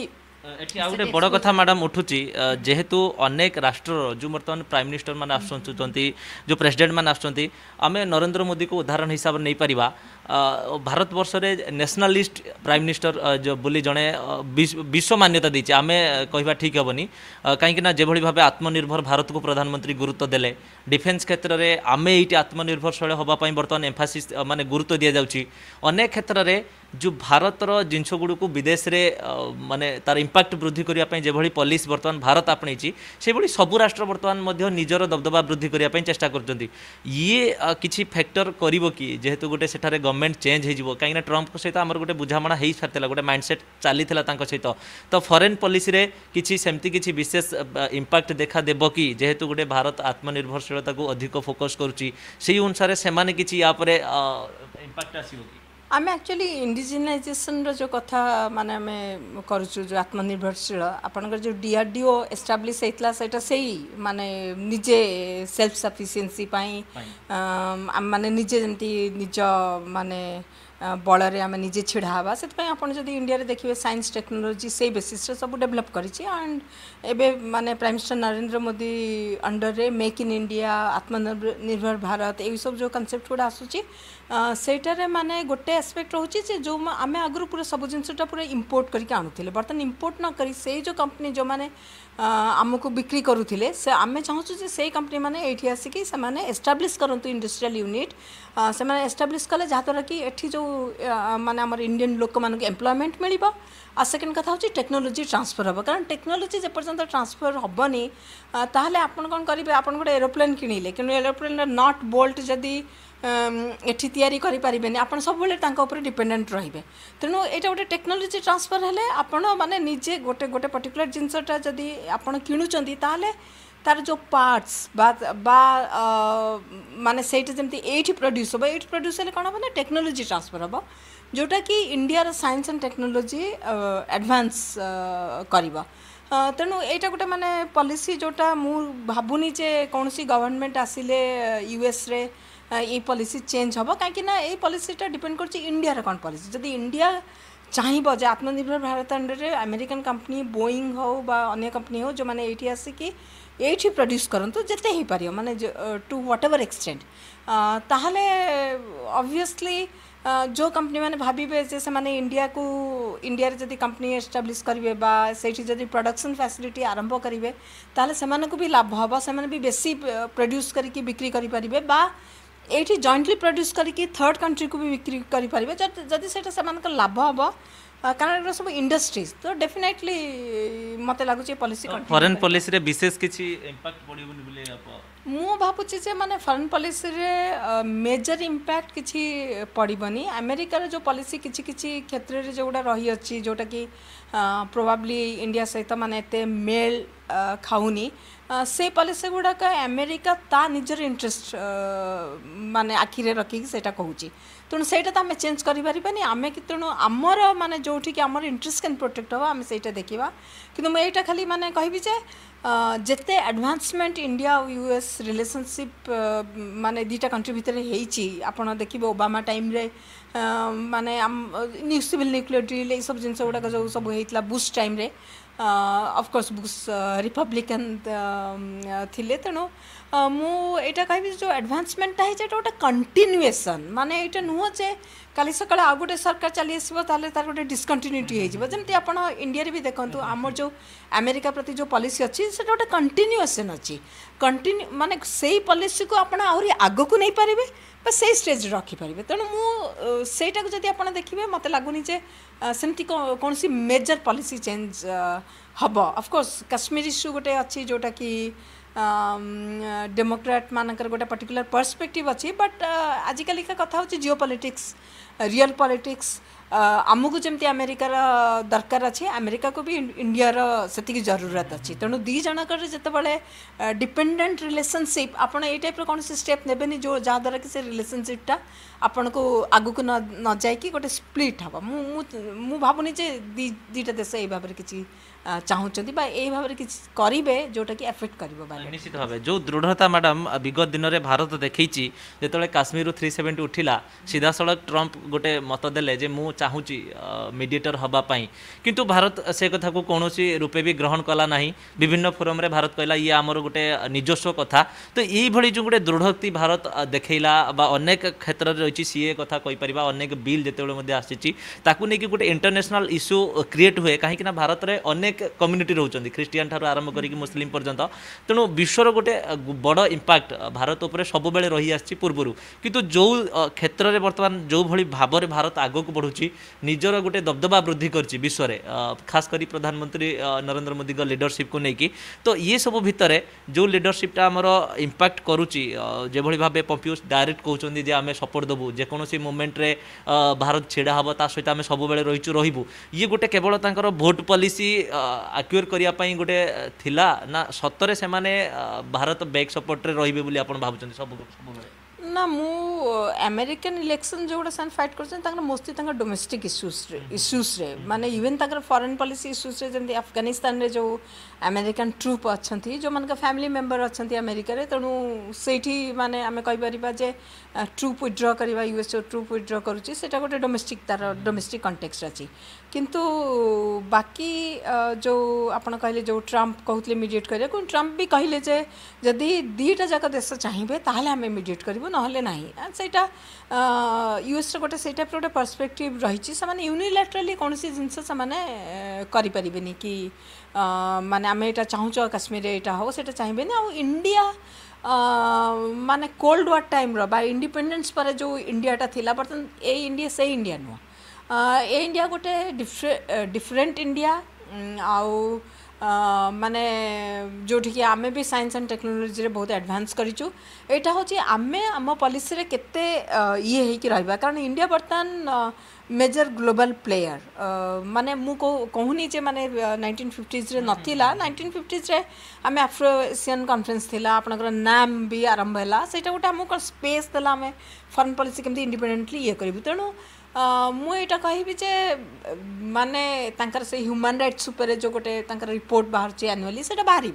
ଏଠି ଆଉ ଗୋଟେ ବଡ଼ କଥା ମ୍ୟାଡ଼ାମ୍ ଉଠୁଛି ଯେହେତୁ ଅନେକ ରାଷ୍ଟ୍ରର ଯେଉଁ ବର୍ତ୍ତମାନ ପ୍ରାଇମ୍ ମିନିଷ୍ଟର ମାନେ ଆସୁଛନ୍ତି ଯେଉଁ ପ୍ରେସିଡେଣ୍ଟ ମାନେ ଆସୁଛନ୍ତି ଆମେ ନରେନ୍ଦ୍ର ମୋଦିକୁ ଉଦାହରଣ ହିସାବରେ ନେଇପାରିବା ଭାରତବର୍ଷରେ ନ୍ୟାସନାଲିଷ୍ଟ ପ୍ରାଇମ୍ ମିନିଷ୍ଟର ବୋଲି ଜଣେ ବିଶ୍ୱ ମାନ୍ୟତା ଦେଇଛି ଆମେ କହିବା ଠିକ୍ ହେବନି କାହିଁକିନା ଯେଭଳି ଭାବେ ଆତ୍ମନିର୍ଭର ଭାରତକୁ ପ୍ରଧାନମନ୍ତ୍ରୀ ଗୁରୁତ୍ୱ ଦେଲେ ଡିଫେନ୍ସ କ୍ଷେତ୍ରରେ ଆମେ ଏଇଠି ଆତ୍ମନିର୍ଭରଶୀଳ ହେବା ପାଇଁ ବର୍ତ୍ତମାନ ଏମ୍ଫାସିସ୍ ମାନେ ଗୁରୁତ୍ୱ ଦିଆଯାଉଛି ଅନେକ କ୍ଷେତ୍ରରେ ଯେଉଁ ଭାରତର ଜିନିଷଗୁଡ଼ିକୁ ବିଦେଶରେ ମାନେ ତାର ଇମ୍ପାକ୍ଟ ବୃଦ୍ଧି କରିବା ପାଇଁ ଯେଭଳି ପଲିସି ବର୍ତ୍ତମାନ ଭାରତ ଆପଣେଇଛି ସେଭଳି ସବୁ ରାଷ୍ଟ୍ର ବର୍ତ୍ତମାନ ମଧ୍ୟ ନିଜର ଦବଦବା ବୃଦ୍ଧି କରିବା ପାଇଁ ଚେଷ୍ଟା କରୁଛନ୍ତି ଇଏ କିଛି ଫ୍ୟାକ୍ଟର କରିବ କି ଯେହେତୁ ଗୋଟେ ସେଠାରେ ଗଭର୍ଣ୍ଣମେଣ୍ଟ गवर्नमेंट चेंज हो कहीं ट्रम्प सहित आम गोटे बुझाणा हो सारी गोटे माइंडसेट चली सहित तो फरेन पॉलिसी रे किसी सेमती किसी विशेष इम्पैक्ट देखा देव कि जेहेतु गोटे भारत आत्मनिर्भरशीलता को अधिक फोकस करुच्ची से अनुसार से किसी या इम्पैक्ट आसो ଆମେ ଆକ୍ଚୁଆଲି ଇଣ୍ଡିଜିନାଇଜେସନ୍ର ଯେଉଁ କଥା ମାନେ ଆମେ କରୁଛୁ ଯେଉଁ ଆତ୍ମନିର୍ଭରଶୀଳ ଆପଣଙ୍କର ଯେଉଁ D R D O establish ହେଇଥିଲା ସେଇଟା ସେଇ ମାନେ ନିଜେ ସେଲ୍ଫ ସଫିସିଏନ୍ସି ପାଇଁ ଆମମାନେ ନିଜେ ଯେମିତି ନିଜ ମାନେ ବଳରେ ଆମେ ନିଜେ ଛିଡ଼ା ହେବା ସେଥିପାଇଁ ଆପଣ ଯଦି ଇଣ୍ଡିଆରେ ଦେଖିବେ ସାଇନ୍ସ ଟେକ୍ନୋଲୋଜି ସେଇ ବେସିସ୍ରେ ସବୁ ଡେଭଲପ୍ କରିଛି ଆଣ୍ଡ ଏବେ ମାନେ ପ୍ରାଇମ୍ ମିନିଷ୍ଟର ନରେନ୍ଦ୍ର ମୋଦି ଅଣ୍ଡରରେ make in India Atmanirbhar Bharat ଏଇସବୁ ଯେଉଁ କନସେପ୍ଟ ଗୁଡ଼ା ଆସୁଛି ସେଇଟାରେ ମାନେ ଗୋଟେ ଆସ୍ପେକ୍ଟ ରହୁଛି ଯେ ଯେଉଁ ଆମେ ଆଗରୁ ପୁରା ସବୁ ଜିନିଷଟା ପୁରା ଇମ୍ପୋର୍ଟ କରିକି ଆଣୁଥିଲେ ବର୍ତ୍ତମାନ ଇମ୍ପୋର୍ଟ ନ କରି ସେଇ ଯେଉଁ କମ୍ପାନୀ ଯେଉଁମାନେ आमको बिक्री करुले से आम चाहूँ से कंपनी मैंने ये आसिकब्लीश करूँ इंडस्ट्रियल यूनिट से एस्टाब्लीश कले जहाद्वर कि एटी जो मान आम इंडियन लोक मानक एम्प्लयमेंट मिल आ सेकेंड कथ हूँ टेक्नोलोजी ट्रांसफर हम कारण टेक्नोलोजी जपर्यंत ट्रांसफर हेनी आपड़ कौन करेंगे आप गए एरोप्लेन किणिले कि एरोप्लेन नट बोल्ट जदिनी एटी आप सब डिपेडेन्ट रे तेणु यहाँ गोटे टेक्नोलोजी ट्रांसफर हेले आपने निजे गोटे गोटे पर्टिकुलर जिनसटा जदि आप कि तार जो पार्टस मान से यही प्रड्यूस हे ये प्रड्यूस हेल्ले कौन मैंने टेक्नोलोजी ट्रांसफर हे जोटा कि India science and technology advance कर तेणु यहाँ गोटे मानने पलिस जोटा मुझे भावुनी कौन सी गवर्नमेंट आसिले यूएस रे এই পলিসি চেঞ্জ হব কাହିଁକି ନା ଏଇ ପଲିସିଟା ଡିପେଣ୍ଡ କରୁଛି ଇଣ୍ଡିଆର କ'ଣ ପଲିସି ଯଦି ଇଣ୍ଡିଆ ଚାହିଁବ ଯେ ଆତ୍ମନିର୍ଭର ଭାରତ ଅଣ୍ଡରରେ ଆମେରିକାନ୍ କମ୍ପାନୀ ବୋଇଂ ହେଉ ବା ଅନ୍ୟ କମ୍ପାନୀ ହେଉ ଯେଉଁମାନେ ଏଇଠି ଆସିକି ଏଇଠି ପ୍ରଡ୍ୟୁସ୍ କରନ୍ତୁ ଯେତେ ହେଇପାରିବ ମାନେ ଟୁ ହ୍ୱାଟ୍ ଏଭର୍ ଏକ୍ସଟେଣ୍ଡ ତାହେଲେ ଅବଭିୟସ୍ଲି ଯେଉଁ କମ୍ପାନୀମାନେ ଭାବିବେ ଯେ ସେମାନେ ଇଣ୍ଡିଆକୁ ଇଣ୍ଡିଆରେ ଯଦି କମ୍ପାନୀ ଏଷ୍ଟାବ୍ଲିଶ୍ କରିବେ ବା ସେଇଠି ଯଦି ପ୍ରଡକ୍ସନ୍ ଫ୍ୟାସିଲିଟି ଆରମ୍ଭ କରିବେ ତାହେଲେ ସେମାନଙ୍କୁ ବି ଲାଭ ହେବ ସେମାନେ ବି ବେଶୀ ପ୍ରଡ୍ୟୁସ୍ କରିକି ବିକ୍ରି କରିପାରିବେ ବା ଏଇଠି ଜଏଣ୍ଟଲି ପ୍ରଡ୍ୟୁସ୍ କରିକି ଥର୍ଡ଼ କଣ୍ଟ୍ରିକୁ ବି ବିକ୍ରି କରିପାରିବେ ଯଦି ସେଇଟା ସେମାନଙ୍କର ଲାଭ ହେବ କାରଣ ଏଗୁଡ଼ା ସବୁ ଇଣ୍ଡଷ୍ଟ୍ରିଜ୍ ତ ଡେଫିନେଟଲି ମୋତେ ଲାଗୁଛି ପଲିସି ଫରେନ୍ ପଲିସିରେ ବିଶେଷ କିଛି ଇମ୍ପାକ୍ଟ ପଡ଼ିବନି ବୋଲି ମୁଁ ଭାବୁଛି ଯେ ମାନେ ଫରେନ୍ ପଲିସିରେ ମେଜର ଇମ୍ପାକ୍ଟ କିଛି ପଡ଼ିବନି ଆମେରିକାର ଯେଉଁ ପଲିସି କିଛି କିଛି କ୍ଷେତ୍ରରେ ଯେଉଁଗୁଡ଼ା ରହିଅଛି ଯେଉଁଟାକି ପ୍ରୋବାବ୍ଲି ଇଣ୍ଡିଆ ସହିତ ମାନେ ଏତେ ମେଲ୍ ଖାଉନି से पलिसी गुड़ाक अमेरिका ता निजर इंटरेस्ट मान आखिरे रखा कौच तेणु से आम चेज कर पारे आम तेणु आमर मानने जो आम इंटरेस्ट कैन प्रोटेक्ट हाँ आम से देखा कि खाली मानने कहबीजे जिते आडभांसमेंट इंडिया और यूएस रिलेसनशिप मानने दुटा कंट्री भितर हो देखिए ओबामा टाइम मानने सिविल न्यूक्लियर ड्रिल ये सब जिन गुड़ा जो सब होता बुश टाइम अफकोर्स बुक्स रिपब्लिक तेणु मुझे कह एडभांसमेंटा गोटे कंटिन्युएसन मानने नुहजे କାଲି ସକାଳେ ଆଉ ଗୋଟେ ସରକାର ଚାଲିଆସିବ ତାହେଲେ ତାର ଗୋଟେ ଡିସକଣ୍ଟିନ୍ୟୁଟି ହେଇଯିବ ଯେମିତି ଆପଣ ଇଣ୍ଡିଆରେ ବି ଦେଖନ୍ତୁ ଆମର ଯେଉଁ ଆମେରିକା ପ୍ରତି ଯେଉଁ ପଲିସି ଅଛି ସେଇଟା ଗୋଟେ କଣ୍ଟିନ୍ୟୁଏସନ୍ ଅଛି କଣ୍ଟିନ୍ୟୁ ମାନେ ସେଇ ପଲିସିକୁ ଆପଣ ଆହୁରି ଆଗକୁ ନେଇପାରିବେ ବା ସେଇ ଷ୍ଟେଜ୍ରେ ରଖିପାରିବେ ତେଣୁ ମୁଁ ସେଇଟାକୁ ଯଦି ଆପଣ ଦେଖିବେ ମୋତେ ଲାଗୁନି ଯେ ସେମିତି କୌଣସି ମେଜର୍ ପଲିସି ଚେଞ୍ଜ ହେବ ଅଫକୋର୍ସ କାଶ୍ମୀର ଇସ୍ୟୁ ଗୋଟେ ଅଛି ଯେଉଁଟାକି ଡେମୋକ୍ରାଟ୍ ମାନଙ୍କର ଗୋଟେ ପର୍ଟିକୁଲାର ପର୍ସପେକ୍ଟିଭ୍ ଅଛି ବଟ୍ ଆଜିକାଲିକା କଥା ହେଉଛି ଜିଓ ପଲିଟିକ୍ସ ରିଅଲ୍ ପଲିଟିକ୍ସ ଆମକୁ ଯେମିତି ଆମେରିକାର ଦରକାର ଅଛି ଆମେରିକାକୁ ବି ଇଣ୍ଡିଆର ସେତିକି ଜରୁରତ ଅଛି ତେଣୁ ଦୁଇ ଜଣଙ୍କର ଯେତେବେଳେ ଡିପେଣ୍ଡେଣ୍ଟ ରିଲେସନସିପ୍ ଆପଣ ଏଇ ଟାଇପ୍ର କୌଣସି ଷ୍ଟେପ୍ ନେବେନି ଯେଉଁ ଯାହାଦ୍ୱାରା କି ସେ ରିଲେସନସିପ୍ଟା ଆପଣଙ୍କୁ ଆଗକୁ ନ ନଯାଇକି ଗୋଟେ ସ୍ପ୍ଲିଟ୍ ହେବ ମୁଁ ମୁଁ ଭାବୁନି ଯେ ଦୁଇ ଦୁଇଟା ଦେଶ ଏଇ ଭାବରେ କିଛି चाहूँ भाव करेंगे जोटा एफेक्ट कर दृढ़ता मैडम विगत दिन में भारत देखी जो काश्मीर थ्री सेवेन्टी उठिला सीधा साल ट्रंप गोटे मत दे मीडियेटर हाँपाई कितु भारत से कथा को रूपे भी ग्रहण कला ना विभिन्न फोरम भारत कहला ये आम गोटे निजस्व कथा तो यही जो गोटे दृढ़ोक्ति भारत देखलाक क्षेत्र में रही सीए कथ कहीपर अनेक बिल जो आसी गोटे इंटरनेशनाल इश्यू क्रिएट हुए कहीं भारत में अनेक ଅନେକ କମ୍ୟୁନିଟି ରହୁଛନ୍ତି ଖ୍ରୀଷ୍ଟିଆନ୍ ଠାରୁ ଆରମ୍ଭ କରିକି ମୁସଲିମ୍ ପର୍ଯ୍ୟନ୍ତ ତେଣୁ ବିଶ୍ୱର ଗୋଟେ ବଡ଼ ଇମ୍ପାକ୍ଟ ଭାରତ ଉପରେ ସବୁବେଳେ ରହିଆସିଛି ପୂର୍ବରୁ କିନ୍ତୁ ଯେଉଁ କ୍ଷେତ୍ରରେ ବର୍ତ୍ତମାନ ଯେଉଁଭଳି ଭାବରେ ଭାରତ ଆଗକୁ ବଢ଼ୁଛି ନିଜର ଗୋଟେ ଦବଦବା ବୃଦ୍ଧି କରିଛି ବିଶ୍ୱରେ ଖାସ୍ କରି ପ୍ରଧାନମନ୍ତ୍ରୀ ନରେନ୍ଦ୍ର ମୋଦିଙ୍କ ଲିଡରସିପ୍କୁ ନେଇକି ତ ଇଏ ସବୁ ଭିତରେ ଯେଉଁ ଲିଡରସିପ୍ଟା ଆମର ଇମ୍ପାକ୍ଟ କରୁଛି যেভাবে ভাবে পম্পিউস ডাইরেক্ট কৌন যে আমি সপোর্ট দেবু যেকোন মুভমেন্টরে ভারত ছেড়া হব তা সহ আমি সবুলে রয়েছু রহবু ইয়ে গোটে কেবল তাঁর ভোট পলিসি ଆକ୍ୟୁର କରିବା ପାଇଁ ଗୋଟେ ଥିଲା ନା ସତରେ ସେମାନେ ଭାରତ ବ୍ୟାକ୍ ସପୋର୍ଟରେ ରହିବେ ବୋଲି ଆପଣ ଭାବୁଛନ୍ତି ସବୁ ସବୁବେଳେ ନା ମୁଁ ଆମେରିକାନ୍ ଇଲେକ୍ସନ୍ ଯେଉଁଗୁଡ଼ା ସେମାନେ ଫାଇଟ୍ କରୁଛନ୍ତି ତାଙ୍କର ମୋଷ୍ଟଲି ତାଙ୍କର ଡୋମେଷ୍ଟିକ୍ ଇସ୍ୟୁସ୍ରେ ଇସ୍ୟୁସ୍ରେ ମାନେ ଇଭେନ୍ ତାଙ୍କର ଫରେନ୍ ପଲିସି ଇସ୍ୟୁସ୍ରେ ଯେମିତି ଆଫଗାନିସ୍ତାନରେ ଯେଉଁ ଆମେରିକାନ୍ ଟ୍ରୁପ୍ ଅଛନ୍ତି ଯେଉଁମାନଙ୍କ ଫ୍ୟାମିଲି ମେମ୍ବର ଅଛନ୍ତି ଆମେରିକାରେ ତେଣୁ ସେଇଠି ମାନେ ଆମେ କହିପାରିବା ଯେ ଟ୍ରୁପ୍ ୱିଡ୍ର କରିବା ୟୁଏସ୍ଓ ଟ୍ରୁପ୍ ୱିଡ୍ର କରୁଛି ସେଇଟା ଗୋଟେ ଡୋମେଷ୍ଟିକ୍ ତା'ର ଡୋମେଷ୍ଟିକ୍ କଣ୍ଟେକ୍ସଟ୍ ଅଛି କିନ୍ତୁ ବାକି ଯେଉଁ ଆପଣ କହିଲେ ଯେଉଁ ଟ୍ରମ୍ପ୍ କହୁଥିଲେ ଇମିଡ଼ିଏଟ୍ କରିବାକୁ ଟ୍ରମ୍ପ୍ ବି କହିଲେ ଯେ ଯଦି ଦୁଇଟା ଯାକ ଦେଶ ଚାହିଁବେ ତାହେଲେ ଆମେ ମିଡ଼ିଏଟ୍ କରିବୁ ନହେଲେ ନାହିଁ ସେଇଟା ୟୁଏସ୍ର ଗୋଟେ ସେଇ ଟାଇପ୍ର ଗୋଟେ ପର୍ସପେକ୍ଟିଭ୍ ରହିଛି ସେମାନେ ୟୁନିଲାଟ୍ରାଲି କୌଣସି ଜିନିଷ ସେମାନେ କରିପାରିବେନି କି माने आम यहाँ चाहूँ काश्मीर यहाँ हाँ से चाहिए ना इंडिया माने कोल्ड वार टाइम इंडिपेंडेंस पर जो इंडियाटा थी बर्तन ए इंडिया से इंडिया नुह ए इंडिया गोटे डिफरेन्ट इंडिया आ, माने जो कि आम भी साइंस एंड टेक्नोलोजी रे बहुत एडवांस करीचु एटा होची आमे आम पॉलिसी रे केते ये कि रहबा कारण इंडिया बर्तन मेजर ग्लोबल प्लेयर माने मु कहूनी जे माने 1950s रे नथिला 1950s रे आम आफ्रो एशियन कॉन्फ्रेंस थिला आपन नाम भी आरंभ हला सेटा उटा हम को स्पेस दला में फॉरेन पॉलिसी केमती इंडिपेंडेंटली ये करबी तनो मुटा कह मानने से ह्यूमन राइट्स जो गोटे रिपोर्ट बाहर एनुअली से बाहर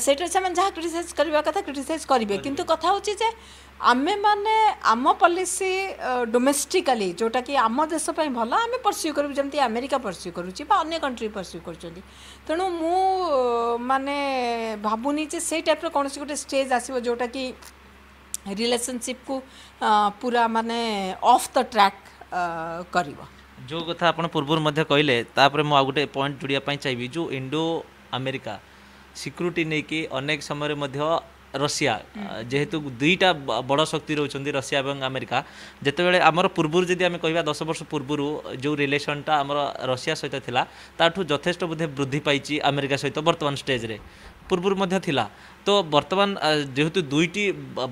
से जहाँ क्रिटिसाइज करवा कथा क्रिटिसाइज करेंगे कि कथा जे आम मैने आम पलिसी डोमेस्टिकाली जोटा कि आम देश भल आम परस्यू करूँ जमी आमेरिका परस्यू करूँ कंट्री परस्यू कर तेणु मु माने भावुनी से टाइप कौन गोटे स्टेज आसो जोटा कि रिलेसनशिप को पूरा मानने ऑफ द ट्रैक କରିବ ଯେଉଁ କଥା ଆପଣ ପୂର୍ବରୁ ମଧ୍ୟ କହିଲେ ତାପରେ ମୁଁ ଆଉ ଗୋଟେ ପଏଣ୍ଟ ଯୋଡ଼ିବା ପାଇଁ ଚାହିଁବି ଯେଉଁ ଇଣ୍ଡୋ ଆମେରିକା ସିକ୍ୟୁରିଟି ନେଇକି ଅନେକ ସମୟରେ ମଧ୍ୟ ରଷିଆ ଯେହେତୁ ଦୁଇଟା ବଡ଼ ଶକ୍ତି ରହୁଛନ୍ତି ରଷିଆ ଏବଂ ଆମେରିକା ଯେତେବେଳେ ଆମର ପୂର୍ବରୁ ଯଦି ଆମେ କହିବା ଦଶ ବର୍ଷ ପୂର୍ବରୁ ଯେଉଁ ରିଲେସନ୍ଟା ଆମର ରଷିଆ ସହିତ ଥିଲା ତାଠୁ ଯଥେଷ୍ଟ ବୋଧେ ବୃଦ୍ଧି ପାଇଛି ଆମେରିକା ସହିତ ବର୍ତ୍ତମାନ ଷ୍ଟେଜ୍ରେ ପୂର୍ବରୁ ମଧ୍ୟ ଥିଲା ତ ବର୍ତ୍ତମାନ ଯେହେତୁ ଦୁଇଟି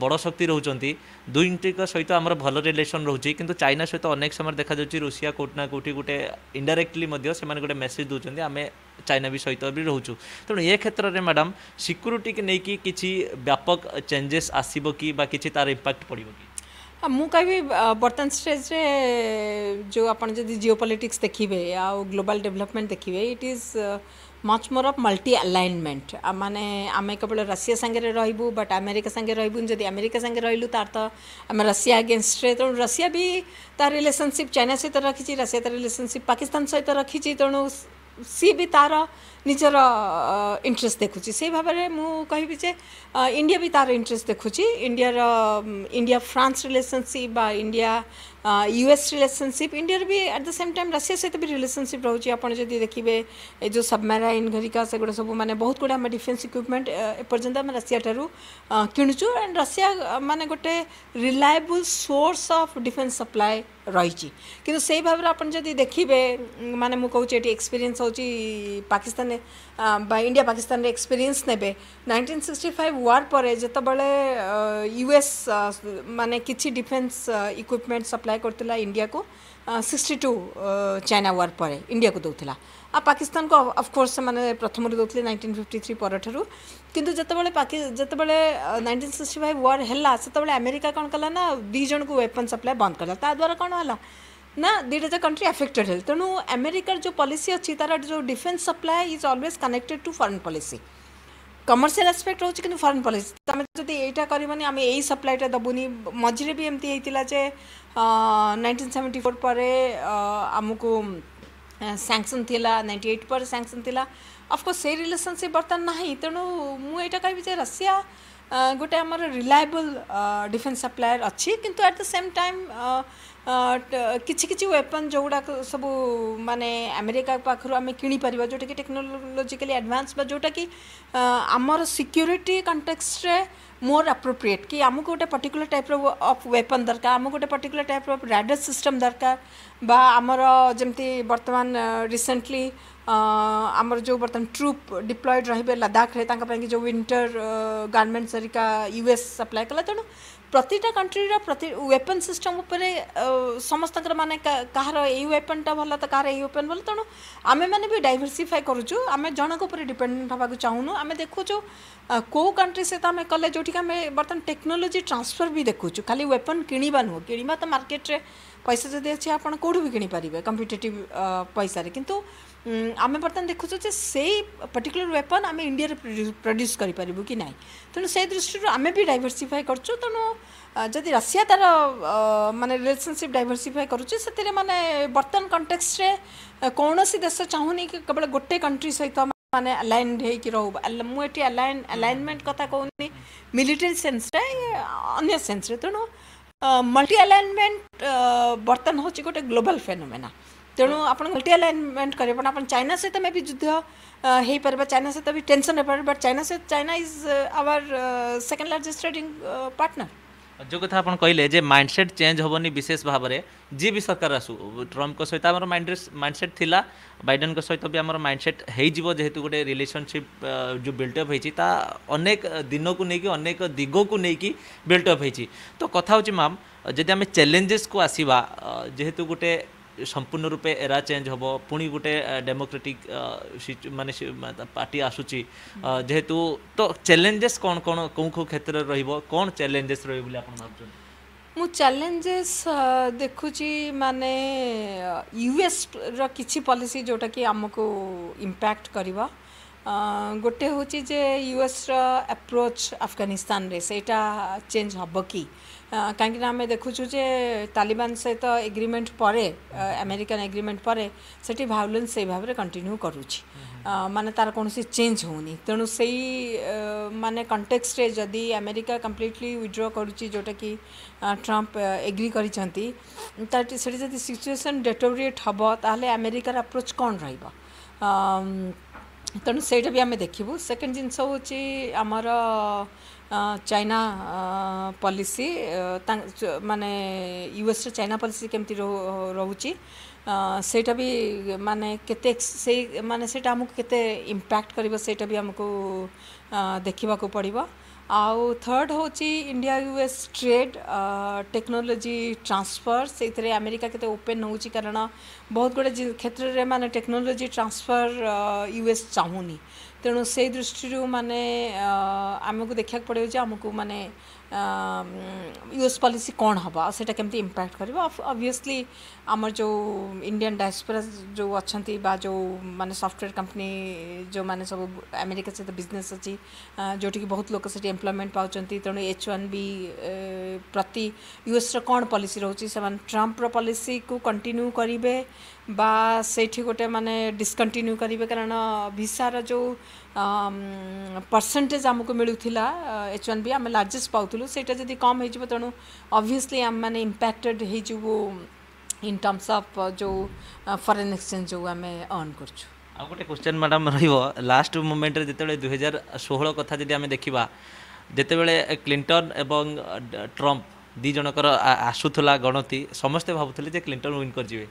ବଡ଼ ଶକ୍ତି ରହୁଛନ୍ତି ଦୁଇଟିଙ୍କ ସହିତ ଆମର ଭଲ ରିଲେସନ୍ ରହୁଛି କିନ୍ତୁ ଚାଇନା ସହିତ ଅନେକ ସମୟରେ ଦେଖାଯାଉଛି ରୁଷିଆ କେଉଁଠି ନା କେଉଁଠି ଗୋଟେ ଇଣ୍ଡାଇରେକ୍ଟଲି ମଧ୍ୟ ସେମାନେ ଗୋଟେ ମେସେଜ୍ ଦେଉଛନ୍ତି ଆମେ चाइना भी सहित भी रोचु तेणु ये क्षेत्र में मैडम सिक्यूरीटी के लेकिन किसी व्यापक चेंजेस आसब कि किसी तार इंपैक्ट पड़े कि मु कह बर्तमान स्टेज रे जो आप जब जिओ पलिटिक्स देखिए आ ग्लोबल डेवलपमेंट देखिए it is much more of multi alignment मानने आम केवल रशिया सांगे रही बट आमेरिका सांगे रहीबु जब आमेरिका सांगे रही तार तो आम रशिया अगेन्स्ट्रे तेणु रशिया भी तार रिलेसनशिप चाइना सहित रखी रशिया तार रिलेसनशिप पाकिस्तान सहित रखी तेणु ସିଏ ବି ତାର ନିଜର ଇଣ୍ଟରେଷ୍ଟ ଦେଖୁଛି ସେଇ ଭାବରେ ମୁଁ କହିବି ଯେ ଇଣ୍ଡିଆ ବି ତାର ଇଣ୍ଟରେଷ୍ଟ ଦେଖୁଛି ଇଣ୍ଡିଆର ଇଣ୍ଡିଆ ଫ୍ରାନ୍ସ ରିଲେସନସିପ୍ ବା ଇଣ୍ଡିଆ ୟୁଏସ୍ ରିଲେସନସିପ୍ ଇଣ୍ଡିଆର ବି at the same time Russia ସହିତ ବି ରିଲେସନସିପ୍ ରହୁଛି ଆପଣ ଯଦି ଦେଖିବେ ଏ ଯେଉଁ ସବମେରାଇନ୍ ଘରିକା ସେଗୁଡ଼ା ସବୁ ମାନେ ବହୁତ ଗୁଡ଼େ ଆମେ ଡିଫେନ୍ସ ଇକ୍ୱିପମେଣ୍ଟ ଏପର୍ଯ୍ୟନ୍ତ ଆମେ ରଷିଆଠାରୁ କିଣୁଛୁ ଆଣ୍ଡ ରଷିଆ ମାନେ ଗୋଟେ reliable source of defence supply ରହିଛି କିନ୍ତୁ ସେଇ ଭାବରେ ଆପଣ ଯଦି ଦେଖିବେ ମାନେ ମୁଁ କହୁଛି ଏଠି ଏକ୍ସପିରିଏନ୍ସ ହେଉଛି ପାକିସ୍ତାନ ବା ଇଣ୍ଡିଆ ପାକିସ୍ତାନର ଏକ୍ସପିରିଏନ୍ସ ନେବେ ନାଇନଟିନ୍ ସିକ୍ସଟି ଫାଇଭ୍ ୱାର୍ ପରେ ଯେତେବେଳେ ୟୁଏସ୍ ମାନେ କିଛି ଡିଫେନ୍ସ ଇକ୍ୱିପମେଣ୍ଟ ସପ୍ଲାଏ କରୁଥିଲା ଇଣ୍ଡିଆକୁ ସିକ୍ସଟି ଟୁ ଚାଇନା ୱାର୍ ପରେ ଇଣ୍ଡିଆକୁ ଦେଉଥିଲା आ पाकिस्तान को अफकोर्स से मैंने प्रथम दौले नाइंटीन फिफ्टी थ्री पर कि जितेबाला नाइंटीन सिक्सटी फाइव वार है आमेरिका कौन कला ना दिजन को वेपन सप्लाय बंद कला ता द्वारा कौन है ना दुईटा कंट्री एफेक्टेड है तेणु आमेरिकार जो पलिस अच्छी तार जो defence supply is always connected to foreign policy commercial aspect रोचे कि फरेन पलिस तुम जब यहाँ करें आम यही सप्लायटा मझे भी एमती होता जे नाइंटीन सेवेन्टी फोर पर आमको ಸ್ಯಾಂಕ್ಷನ್ ಥಿಲ್ಲ ನೈಂಟಿ ಏಯ್ಟ್ ಪರ್ ಸ್ಯಾಂಕ್ಷನ್ ಥಿಲ್ಲ ಅಫ್ಕೋರ್ಸ್ ಸೇ ರಿಲೇಸನ್ಸಿಪ್ ବର୍ତ୍ତମାନ ନାହିଁ ତେଣୁ ମୁଁ ଏଇଟା କହିବି ଯେ ରଷିଆ ଗୋଟେ ଆମର ରିଲାଏବଲ୍ ଡିଫେନ୍ସ ସପ୍ଲାୟର୍ ଅଛି କିନ୍ତୁ ଆଟ୍ ଦ ସେମ୍ ଟାଇମ୍ କିଛି କିଛି ୱେପନ୍ ଯେଉଁଗୁଡ଼ାକ ସବୁ ମାନେ ଆମେରିକା ପାଖରୁ ଆମେ କିଣିପାରିବା ଯେଉଁଟାକି ଟେକ୍ନୋଲୋଜିକାଲି ଆଡ଼ଭାନ୍ସ ବା ଯେଉଁଟାକି ଆମର ସିକ୍ୟୁରିଟି କଣ୍ଟେକ୍ସରେ मोर आप्रोप्रिएट कि आमको गोटे पर्टिकुलर टाइप अफ वेपन दरकार आमको गोटे particular type of radar system दरकार बा आमर बर्तमान रिसेंटली आमर जो बर्तमान ट्रुप डिप्लयड रे लद्दाख जो विंटर गारमेंट्स हरिका यूएस सप्लाय कला तेणु तो ପ୍ରତିଟା କଣ୍ଟ୍ରିର ପ୍ରତି ୱେପନ୍ ସିଷ୍ଟମ୍ ଉପରେ ସମସ୍ତଙ୍କର ମାନେ କାହାର ଏଇ ୱେପନ୍ଟା ଭଲ ତ କାହାର ଏଇ ୱେପନ୍ ଭଲ ତେଣୁ ଆମେମାନେ ବି ଡାଇଭର୍ସିଫାଏ କରୁଛୁ ଆମେ ଜଣଙ୍କ ଉପରେ ଡିପେଣ୍ଡେଣ୍ଟ ହେବାକୁ ଚାହୁଁନୁ ଆମେ ଦେଖୁଛୁ କେଉଁ କଣ୍ଟ୍ରି ସହିତ ଆମେ କଲେ ଯେଉଁଠିକି ଆମେ ବର୍ତ୍ତମାନ ଟେକ୍ନୋଲୋଜି ଟ୍ରାନ୍ସଫର ବି ଦେଖୁଛୁ ଖାଲି ୱେପନ୍ କିଣିବା ନୁହଁ କିଣିବା ତ ମାର୍କେଟରେ ପଇସା ଯଦି ଅଛି ଆପଣ କେଉଁଠୁ ବି କିଣିପାରିବେ କମ୍ପିଟେଟିଭ୍ ପଇସାରେ କିନ୍ତୁ ଆମେ ବର୍ତ୍ତମାନ ଦେଖୁଛୁ ଯେ ସେଇ ପର୍ଟିକୁଲାର ୱେପନ୍ ଆମେ ଇଣ୍ଡିଆରେ ପ୍ରଡ୍ୟୁସ୍ କରିପାରିବୁ କି ନାହିଁ ତେଣୁ ସେଇ ଦୃଷ୍ଟିରୁ ଆମେ ବି ଡାଇଭର୍ସିଫାଏ କରୁଛୁ ତେଣୁ ଯଦି ରଷିଆ ତା'ର ମାନେ ରିଲେସନସିପ୍ ଡାଇଭର୍ସିଫାଏ କରୁଛି ସେଥିରେ ମାନେ ବର୍ତ୍ତମାନ କଣ୍ଟେକ୍ସରେ କୌଣସି ଦେଶ ଚାହୁଁନି କି କେବଳ ଗୋଟେ କଣ୍ଟ୍ରି ସହିତ ମାନେ ଆଲାଇନ୍ଡ ହେଇକି ରହୁ ମୁଁ ଏଠି ଆଲାଇନ୍ ଆଲାଇନମେଣ୍ଟ କଥା କହୁନି ମିଲିଟାରୀ ସେନ୍ସରେ ଅନ୍ୟ ସେନ୍ସରେ ତେଣୁ ମଲ୍ଟି ଆଲାଇନମେଣ୍ଟ ବର୍ତ୍ତମାନ ହେଉଛି ଗୋଟେ ଗ୍ଲୋବାଲ୍ ଫେନୋମେନା ᱛᱮᱱᱩ આપણ ગોટી અલાઈનમેન્ટ કરે પણ આપણ ચાઇના સે તો મે બી યુદ્ધ હેઈ પરવા ચાઇના સે તો બી ટેન્શન રહે પર બટ ચાઇના સે China is our second largest trading partner જો કથા આપણ કઈલેજે માઇન્ડસેટ ચેન્જ હોબોની વિશેષ ભાબરે જી બી સરકાર સ ટ્રોમ્પ કો સૈતા અમાર માઇન્ડસેટ થિલા બાઇડન કો સૈતા બી અમાર માઇન્ડસેટ હેઈ જીબો જેતુ ગોટે રિલેશનશિપ જો બિલ્ટ અપ હેચી તા અનેક દિન કો નઈ ક અનેક દિગો કો નઈ ક બિલ્ટ અપ હેચી તો કથા હોચી મામ જદી અમે ચેલેન્जेस કો આસીબા જેતુ ગોટે ସମ୍ପୂର୍ଣ୍ଣ ଏରା ଚେଞ୍ଜ ହେବ ପୁଣି ଗୋଟେ ଡେମୋକ୍ରେଟିକ୍ ମାନେ ପାର୍ଟି ଆସୁଛି ଯେହେତୁ ତ ଚ୍ୟାଲେଞ୍ଜେସ୍ କ'ଣ କ'ଣ କେଉଁ କେଉଁ କ୍ଷେତ୍ରରେ ରହିବ କ'ଣ ଚ୍ୟାଲେଞ୍ଜେସ୍ ରହିବ ବୋଲି ଆପଣ ଭାବୁଛନ୍ତି ମୁଁ ଚ୍ୟାଲେଞ୍ଜେସ୍ ଦେଖୁଛି ମାନେ ୟୁଏସ୍ର କିଛି ପଲିସି ଯେଉଁଟାକି ଆମକୁ ଇମ୍ପ୍ୟାକ୍ଟ କରିବ ଗୋଟେ ହେଉଛି ଯେ ୟୁଏସ୍ର ଆପ୍ରୋଚ୍ ଆଫଗାନିସ୍ତାନରେ ସେଇଟା ଚେଞ୍ଜ ହେବ କି कहीं आम देखुचे तालिबान सहित एग्रीमेंट पर आमेरिकान एग्रीमेंट पर से भाव में कंटिन्यू करुच्ची हम्म। मान तार कौन चेंज हो तेणु से मान मानने कंटेक्सटे जदि आमेरिका कम्प्लीटली विड्र कर जोटा कि ट्रम्प एग्री कर सीचुएसन डेटोरिएट हम तो आमेरिकार आप्रोच कौन र तेणु से आम देखू सेकेंड जिनस हूँ आमर ଚାଇନା ପଲିସି ମାନେ ୟୁଏସ୍ର ଚାଇନା ପଲିସି କେମିତି ରହୁଛି ସେଇଟା ବି ମାନେ କେତେ ସେଇ ମାନେ ସେଇଟା ଆମକୁ କେତେ ଇମ୍ପ୍ୟାକ୍ଟ କରିବ ସେଇଟା ବି ଆମକୁ ଦେଖିବାକୁ ପଡ଼ିବ ଆଉ ଥର୍ଡ଼ ହେଉଛି India US trade technology transfer ସେଇଥିରେ ଆମେରିକା କେତେ ଓପେନ୍ ହେଉଛି କାରଣ ବହୁତ ଗୁଡ଼ିଏ କ୍ଷେତ୍ରରେ ମାନେ ଟେକ୍ନୋଲୋଜି ଟ୍ରାନ୍ସଫର ୟୁଏସ୍ ଚାହୁଁନି तेणु से दृष्टि मानने आम को देखा पड़े जो आमको मानने युएस पॉलिसी कौन हम से केमी इम्पैक्ट कर अभीयसली आम जो इंडियान डायस्पोरा जो अच्छा बा जो मैंने सॉफ्टवेयर कंपनी जो मैंने सब आमेरिका सहित बिजनेस अच्छी जोटि बहुत लोग एम्प्लयमेंट पाँच तेणु एच ओन बी प्रति युएस रण पलिस रोचे से ट्रंप्र पलिस को कंटिन्यू करेंगे বা ସେଇଠି ଗୋଟେ ମାନେ ଡିସକଣ୍ଟିନ୍ୟୁ କରିବେ କାରଣ ଭିସାର ଯେଉଁ ପରସେଣ୍ଟେଜ୍ ଆମକୁ ମିଳୁଥିଲା ଏଚ୍ ୱାନ୍ ବି ଆମେ ଲାର୍ଜେଷ୍ଟ ପାଉଥିଲୁ ସେଇଟା ଯଦି କମ୍ ହେଇଯିବ ତେଣୁ ଅବଭିୟସ୍ଲି ଆମେମାନେ ଇମ୍ପାକ୍ଟେଡ଼୍ ହେଇଯିବୁ ଇନ୍ ଟର୍ମସ୍ ଅଫ୍ ଯେଉଁ ଫରେନ୍ ଏକ୍ସଚେଞ୍ଜ ଯେଉଁ ଆମେ ଅର୍ଣ୍ଣ କରୁଛୁ ଆଉ ଗୋଟେ କ୍ୱେଶ୍ଚନ୍ ମ୍ୟାଡ଼ାମ୍ ରହିବ ଲାଷ୍ଟ ମୁମେଣ୍ଟରେ ଯେତେବେଳେ ଦୁଇହଜାର ଷୋହଳ କଥା ଯଦି ଆମେ ଦେଖିବା ଯେତେବେଳେ କ୍ଲିଣ୍ଟନ୍ ଏବଂ ଟ୍ରମ୍ପ ଦୁଇ ଜଣଙ୍କର ଆସୁଥିଲା ଗଣତି ସମସ୍ତେ ଭାବୁଥିଲେ ଯେ କ୍ଲିଣ୍ଟନ୍ ୱିନ୍ କରିଯିବେ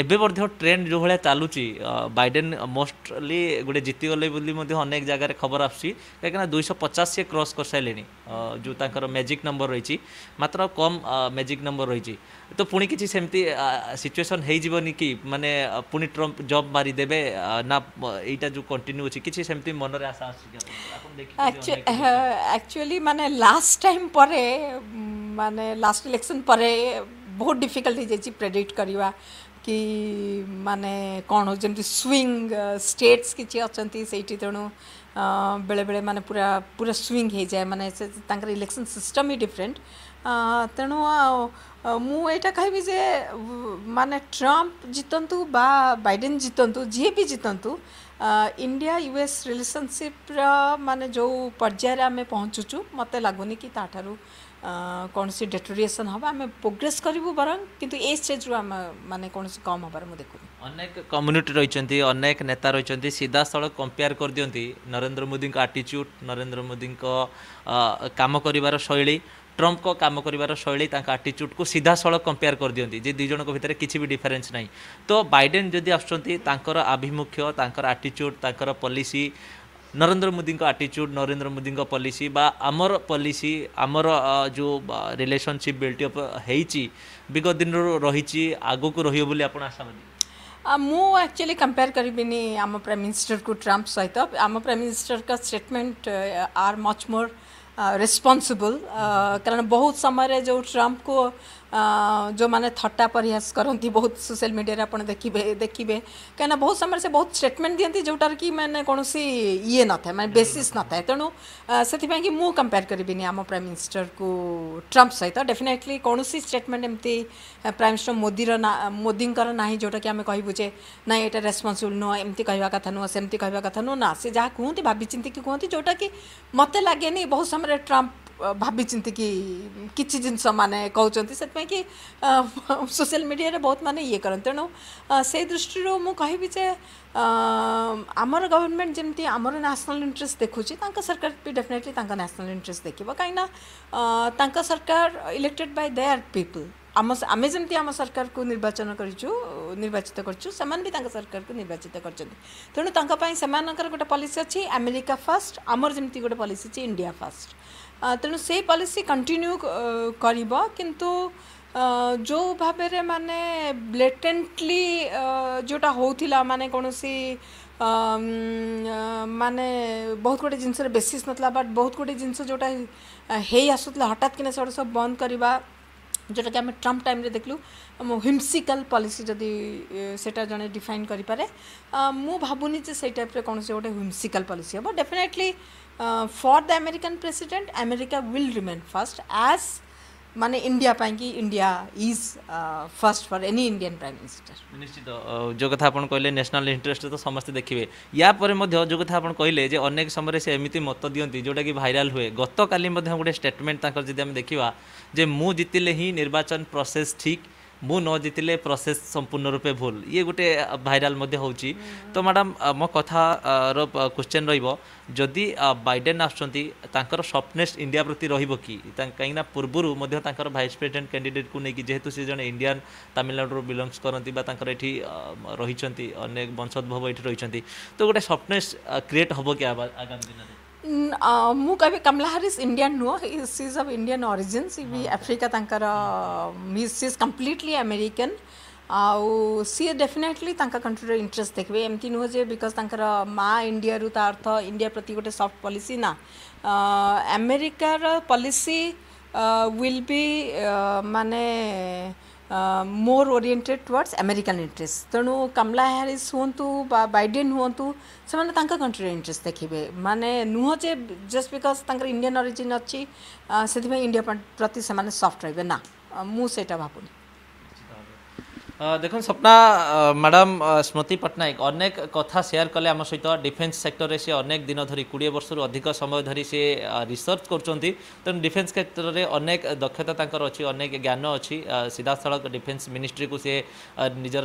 ଏବେ ମଧ୍ୟ ଟ୍ରେଣ୍ଡ ଯେଉଁଭଳିଆ ଚାଲୁଛି ବାଇଡେନ୍ ମୋଷ୍ଟଲି ଗୋଟେ ଜିତିଗଲେ ବୋଲି ମଧ୍ୟ ଅନେକ ଜାଗାରେ ଖବର ଆସୁଛି କାହିଁକିନା ଦୁଇଶହ ପଚାଶ ସିଏ କ୍ରସ୍ କରିସାରିଲେଣି ଯେଉଁ ତାଙ୍କର ମ୍ୟାଜିକ୍ ନମ୍ବର ରହିଛି ମାତ୍ର କମ୍ ମ୍ୟାଜିକ୍ ନମ୍ବର ରହିଛି ତ ପୁଣି କିଛି ସେମିତି ସିଚୁଏସନ୍ ହେଇଯିବନି କି ମାନେ ପୁଣି ଟ୍ରମ୍ପ ଜବ୍ ମାରିଦେବେ ନା ଏଇଟା ଯେଉଁ କଣ୍ଟିନ୍ୟୁ ଅଛି କିଛି ସେମିତି ମନରେ ଆଶା ଆସୁଛି ଆକ୍ଚୁଆଲି ମାନେ ଲାଷ୍ଟ ଟାଇମ୍ ପରେ ମାନେ ଲାଷ୍ଟ ଇଲେକ୍ସନ୍ ପରେ ବହୁତ ଡିଫିକଲ୍ଟ ହେଇଯାଇଛି ପ୍ରେଡିକ୍ଟ କରିବା कि माने कौन जमी स्विंग स्टेट्स कि अच्छा से तेणु बेले बेले मान पूरा पूरा स्विंग हो जाए मैं तर इलेक्शन सिस्टम ही डिफरेंट तेणु मुटा कह मान ट्रंप जीतंतु बा बैडेन जीतंतु जी भी जीतंतु इंडिया यूएस रिलेसनशिप्र माने जो पर्यायर आम पहुँचुचु मत लगुनि कि କୌଣସି ଡେଟୋରିଏସନ୍ ହେବ ଆମେ ପ୍ରୋଗ୍ରେସ୍ କରିବୁ ବରଂ କିନ୍ତୁ ଏ ଷ୍ଟେଜ୍ରୁ ଆମେ ମାନେ କୌଣସି କମ୍ ହେବାର ମୁଁ ଦେଖୁନି ଅନେକ କମ୍ୟୁନିଟି ରହିଛନ୍ତି ଅନେକ ନେତା ରହିଛନ୍ତି ସିଧାସଳଖ କମ୍ପେୟାର କରିଦିଅନ୍ତି ନରେନ୍ଦ୍ର ମୋଦିଙ୍କ ଆଟିଚ୍ୟୁଡ଼୍ ନରେନ୍ଦ୍ର ମୋଦିଙ୍କ କାମ କରିବାର ଶୈଳୀ ଟ୍ରମ୍ପଙ୍କ କାମ କରିବାର ଶୈଳୀ ତାଙ୍କ ଆଟିଚ୍ୟୁଡ଼୍କୁ ସିଧାସଳଖ କମ୍ପେୟାର କରିଦିଅନ୍ତି ଯେ ଦୁଇ ଜଣଙ୍କ ଭିତରେ କିଛି ବି ଡିଫରେନ୍ସ ନାହିଁ ତ ବାଇଡେନ୍ ଯଦି ଆସୁଛନ୍ତି ତାଙ୍କର ଆଭିମୁଖ୍ୟ ତାଙ୍କର ଆଟିଚ୍ୟୁଡ଼୍ ତାଙ୍କର ପଲିସି नरेंद्र मोदी का आटीच्यूड नरेंद्र मोदी का पॉलिसी बा आमर पॉलिसी आमर जो रिलेशनशिप बिल्डअप होती विगत दिन रही आगक रही बोली आप आशावादी ମୁଁ ଆକ୍ଚୁଆଲି କମ୍ପେୟାର କରିବିନି ଆମ ପ୍ରାଇମ୍ ମିନିଷ୍ଟରକୁ ଟ୍ରମ୍ପ ସହିତ ଆମ ପ୍ରାଇମ୍ ମିନିଷ୍ଟରଙ୍କ statement are much more responsible କାରଣ ବହୁତ ସମୟରେ ଯେଉଁ ଟ୍ରମ୍ପକୁ जो मैंने थट्टा परिहास करती बहुत सोशल मीडिया आप देखिए देखिए कहीं बहुत समय से बहुत स्टेटमेंट दिखती जोटार कि मैंने कौन ये ना था मैंने बेसीस् ना था तेणु से मु कंपेयर करी आम प्राइम मिनिस्टर को ट्रंप सहित डेफिनेटली कौन स्टेटमेंट एमती प्राइम मिनिस्टर मोदी ना मोदी ना जोटा कि आम कहबू ना ये रेस्पनसीबल नुह एमती कहवा कथा नुह सेमती कहवा कथा नुह ना से जहाँ कहते भाभी चिंती कहते जोटा कि मत लगे बहुत समय ट्रंप भाभी चिंती कि किछि जिंस माने कहउछन्ती कि सोशल मीडिया रे बहुत माने ये करन तनो से दृष्टि मु कहि बिचे आमर गवर्नमेंट जमी आमर न्यासनाल इंटरेस्ट देखु छी तांका सरकार भी डेफिनेटली तांका इंटरेस्ट देखिबो कहीं सरकार elected by they are people आम जमी आम सरकार को निर्वाचन करवाचित करकार को निर्वाचित करेणुता गोटे पलिस अच्छी आमेरिका फास्ट आमर जमी गोटे पलिस अच्छी इंडिया फास्ट ତେଣୁ ସେଇ ପଲିସି କଣ୍ଟିନ୍ୟୁ କରିବ କିନ୍ତୁ ଯେଉଁ ଭାବରେ ମାନେ ବ୍ଲେଟେଣ୍ଟଲି ଯେଉଁଟା ହେଉଥିଲା ମାନେ କୌଣସି ମାନେ ବହୁତ ଗୋଟେ ଜିନିଷର ବେସିସ୍ ନଥିଲା ବଟ୍ ବହୁତ ଗୋଟେ ଜିନିଷ ଯେଉଁଟା ହେଇ ଆସୁଥିଲା ହଠାତ୍ କିନା ସେଗୁଡ଼ା ସବୁ ବନ୍ଦ କରିବା ଯେଉଁଟାକି ଆମେ ଟ୍ରମ୍ପ ଟାଇମ୍ରେ ଦେଖିଲୁ ହିମ୍ସିକାଲ୍ ପଲିସି ଯଦି ସେଇଟା ଜଣେ ଡିଫାଇନ୍ କରିପାରେ ମୁଁ ଭାବୁନି ଯେ ସେଇ ଟାଇପ୍ରେ କୌଣସି ଗୋଟେ ହିମ୍ସିକାଲ୍ ପଲିସି ହେବ definitely uh, for the American president, America will remain first as माने इंडिया पाई India is first for any Indian prime minister निश्चित uh, जो कथा आप कहले नेशनल इंटरेस्ट तो समस्त देखिए या पर जो कथा आप कहले अनेक समय से एमती मत दिखती जोटा कि भाइराल हुए गत काली गोटे स्टेटमेंट जब देखा जे मु जितिले ही निर्वाचन प्रोसेस ठीक ମୁଁ ନ ଜିତିଲେ ପ୍ରୋସେସ୍ ସମ୍ପୂର୍ଣ୍ଣ ରୂପେ ଭୁଲ ଇଏ ଗୋଟେ ଭାଇରାଲ୍ ମଧ୍ୟ ହେଉଛି ତ ମ୍ୟାଡ଼ାମ୍ ମୋ କଥାର କ୍ୱେଶ୍ଚନ୍ ରହିବ ଯଦି ବାଇଡେନ୍ ଆସୁଛନ୍ତି ତାଙ୍କର ସଫ୍ଟନେସ୍ ଇଣ୍ଡିଆ ପ୍ରତି ରହିବ କି କାହିଁକିନା ପୂର୍ବରୁ ମଧ୍ୟ ତାଙ୍କର ଭାଇସ୍ ପ୍ରେସିଡେଣ୍ଟ କ୍ୟାଣ୍ଡିଡେଟ୍କୁ ନେଇକି ଯେହେତୁ ସେ ଜଣେ ଇଣ୍ଡିଆନ୍ ତାମିଲନାଡ଼ୁରୁ ବିଲଙ୍ଗସ୍ କରନ୍ତି ବା ତାଙ୍କର ଏଠି ରହିଛନ୍ତି ଅନେକ ବଂଶୋଦ୍ଭବ ଏଠି ରହିଛନ୍ତି ତ ଗୋଟେ ସଫ୍ଟନେସ୍ କ୍ରିଏଟ୍ ହେବ କି ଆଗାମୀ ଦିନରେ मु कह कमला हारिस इंडियान नुह she of Indian origin she भी आफ्रिका मिस सी इज कम्प्लीटली आमेरिकन आउ सी डेफिनेटली कंट्री इंटरेस्ट देखिए एमती नुहजे बिकज तक माँ इंडिया ता अर्थ इंडिया प्रति गोटे सफ्ट पलिसी ना आमेरिकार पलिसी विल बी माने more oriented towards American interest तेणु कमला हारिस हूँ बा बैडेन हूँ से कंट्री इंटरेस्ट देखिए माने नुहजे जस्ट बिकज तक इंडियान ओरिजिन अच्छी से इंडिया प्रति से सफ्ट रेना मुझे भावनी দেখুন স্বপ্না ম্যাডাম স্মৃতি পট্টনাক অনেক কথা সেয়ার কলে আমার সহ ডিফেন্স সেক্টরে সে অনেক দিন ধর কোড়িয়ে বর্ষর অধিক সময় ধর সে রিসর্চ করছেন তেমন ডিফেন্স ক্ষেত্রে অনেক দক্ষতা তাঁর অনেক অনেক জ্ঞান অছি সিধাসলখ ডিফেন্স মিনিস্ট্রি কু সে নিজের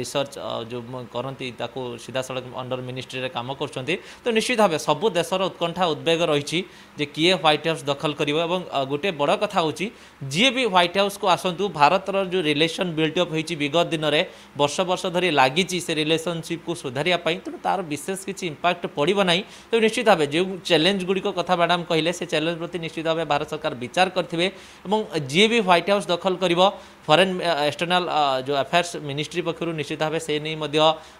রিসর্চ যে করতে তাকে সিধাসলখ অন্ডর মিনিস্ট্রি কাম করছেন তো নিশ্চিত ভাবে সবু দেশর উৎকণ্ঠা উদ্বেগ রয়েছে যে কি হোয়াইট হাউস দখল করব এবং গোটে বড় কথা হচ্ছে যিয়ে বি হোয়াইট হাউস কু আসন্তু ভারতর যে রিলেসন বিল্ড অপ হয়েছে ବିଗତ ଦିନରେ ବର୍ଷ ବର୍ଷ ଧରି ଲାଗିଛି ସେ ରିଲେସନସିପ୍କୁ ସୁଧାରିବା ପାଇଁ ତେଣୁ ତା'ର ବିଶେଷ କିଛି ଇମ୍ପାକ୍ଟ ପଡ଼ିବ ନାହିଁ ତେଣୁ ନିଶ୍ଚିତ ଭାବେ ଯେଉଁ ଚ୍ୟାଲେଞ୍ଜ ଗୁଡ଼ିକ କଥା ମ୍ୟାଡ଼ାମ୍ କହିଲେ ସେ ଚ୍ୟାଲେଞ୍ଜ ପ୍ରତି ନିଶ୍ଚିତ ଭାବେ ଭାରତ ସରକାର ବିଚାର କରିଥିବେ ଏବଂ ଯିଏ ବି ହ୍ୱାଇଟ୍ ହାଉସ୍ ଦଖଲ କରିବ ফরেন এক্সটর্নাল যে আফেয়ার্স মিনিষ্ট্রি পক্ষ নিশ্চিত ভাবে সেই নিয়ে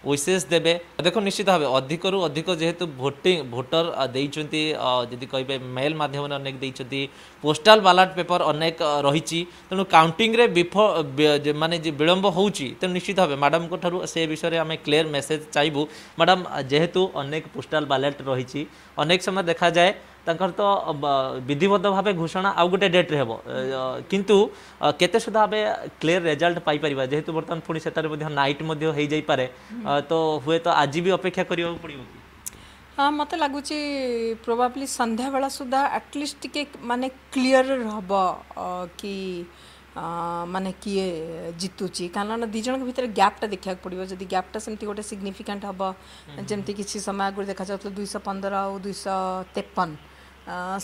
উইসেস দেবে দেখ নিশ্চিত ভাবে অধিকরু অধিক যেহেতু ভোটিং ভোটর দিয়েছেন যদি কে মেল মাধ্যমে অনেক দিয়েছেন পোস্টাল বালাট পেপর অনেক রয়েছে তেমন কাউন্টিংরে বিফোর মানে যে বিলম্ব হচ্ছে তেমন নিশ্চিত ভাবে ম্যাডামঙ্ ঠার সে বিষয়ে আমি ক্লিয়ার মেসেজ চাইবু ম্যাডাম যেহেতু অনেক পোস্টাল বালাট রয়েছে অনেক সময় দেখা যায় ତାଙ୍କର ତ ବିଧିବଦ୍ଧ ଭାବେ ଘୋଷଣା ଆଉ ଗୋଟେ ଡେଟ୍ରେ ହେବ କିନ୍ତୁ କେତେ ସୁଦ୍ଧା ଆମେ କ୍ଲିୟର ରେଜଲ୍ଟ ପାଇପାରିବା ଯେହେତୁ ବର୍ତ୍ତମାନ ପୁଣି ସେଠାରେ ମଧ୍ୟ ନାଇଟ୍ ମଧ୍ୟ ହେଇଯାଇପାରେ ତ ହୁଏତ ଆଜି ବି ଅପେକ୍ଷା କରିବାକୁ ପଡ଼ିବ କି ହଁ ମୋତେ ଲାଗୁଛି ପ୍ରୋବାବ୍ଲି ସନ୍ଧ୍ୟାବେଳା ସୁଦ୍ଧା ଆଟଲିଷ୍ଟ ଟିକେ ମାନେ କ୍ଲିୟର ହେବ କି ମାନେ କିଏ ଜିତୁଛି କାରଣ ଦୁଇ ଜଣଙ୍କ ଭିତରେ ଗ୍ୟାପ୍ଟା ଦେଖିବାକୁ ପଡ଼ିବ ଯଦି ଗ୍ୟାପ୍ଟା ସେମିତି ଗୋଟେ ସିଗ୍ନିଫିକାଣ୍ଟ ହେବ ଯେମିତି କିଛି ସମୟ ଆଗରୁ ଦେଖାଯାଉଥିଲା ଦୁଇଶହ ପନ୍ଦର ଆଉ ଦୁଇଶହ ତେପନ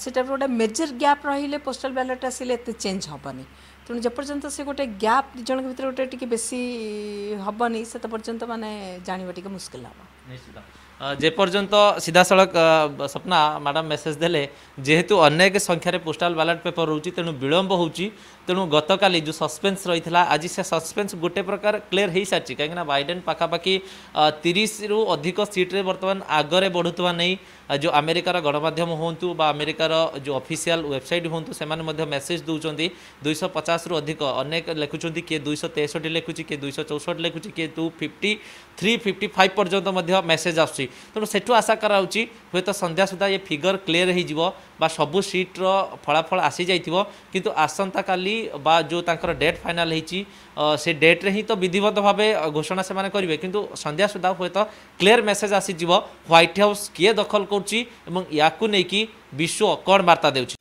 ସେଇଟା ଗୋଟେ ମେଜର୍ ଗ୍ୟାପ୍ ରହିଲେ ପୋଷ୍ଟାଲ ବ୍ୟାଲଟ୍ ଆସିଲେ ଏତେ ଚେଞ୍ଜ ହେବନି ତେଣୁ ଯେପର୍ଯ୍ୟନ୍ତ ସେ ଗୋଟେ ଗ୍ୟାପ୍ ଦୁଇ ଜଣଙ୍କ ଭିତରେ ଗୋଟେ ଟିକେ ବେଶୀ ହେବନି ସେତେ ପର୍ଯ୍ୟନ୍ତ ମାନେ ଜାଣିବା ଟିକେ ମୁସ୍କିଲ ହେବ ନିଶ୍ଚିତ ଯେପର୍ଯ୍ୟନ୍ତ ସିଧାସଳଖ ସପ୍ନା ମ୍ୟାଡ଼ାମ୍ ମେସେଜ୍ ଦେଲେ ଯେହେତୁ ଅନେକ ସଂଖ୍ୟାରେ ପୋଷ୍ଟାଲ ବାଲାଟ ପେପର ରହୁଛି ତେଣୁ ବିଳମ୍ବ ହେଉଛି ତେଣୁ ଗତକାଲି ଯେଉଁ ସସ୍ପେନ୍ସ ରହିଥିଲା ଆଜି ସେ ସସ୍ପେନ୍ସ ଗୋଟେ ପ୍ରକାର କ୍ଲିୟର ହୋଇସାରିଛି କାହିଁକିନା ବାଇଡେନ୍ ପାଖାପାଖି ତିରିଶରୁ ଅଧିକ ସିଟ୍ରେ ବର୍ତ୍ତମାନ ଆଗରେ ବଢ଼ୁଥିବା ନେଇ जो आमेरिकार गणमाध्यम हूँ बा जो अफिसील वेबसाइट हूँ से मेसेज दूस दुईश पचास रु अधिक अनेक लिखुं किए दुई तेसठ लिखुच किए दुई चौसठ लिखुची किए two fifty three fifty five पर्यटन मेसेज आसू आशा कराऊँ हूँ तो संध्या सुधा ये फिगर क्लीयर हो বা সবু সিট্র ফলাফল আসি যাই কিন্তু আসন্তকালি বা যে তাঁর ডেট ফাইনাল হয়েছি সে ডেট্রে হি তো বিধিবদ্ধভাবে ঘোষণা সে করবে কিন্তু সন্ধ্যা সুদ্ধা হয়তো ক্লিয়ার মেসেজ আসিযোগ হোয়াইট হাউস কি দখল করছি এবং ইয়াকু নেই বিশ্ব কণ বার্তা দেউছি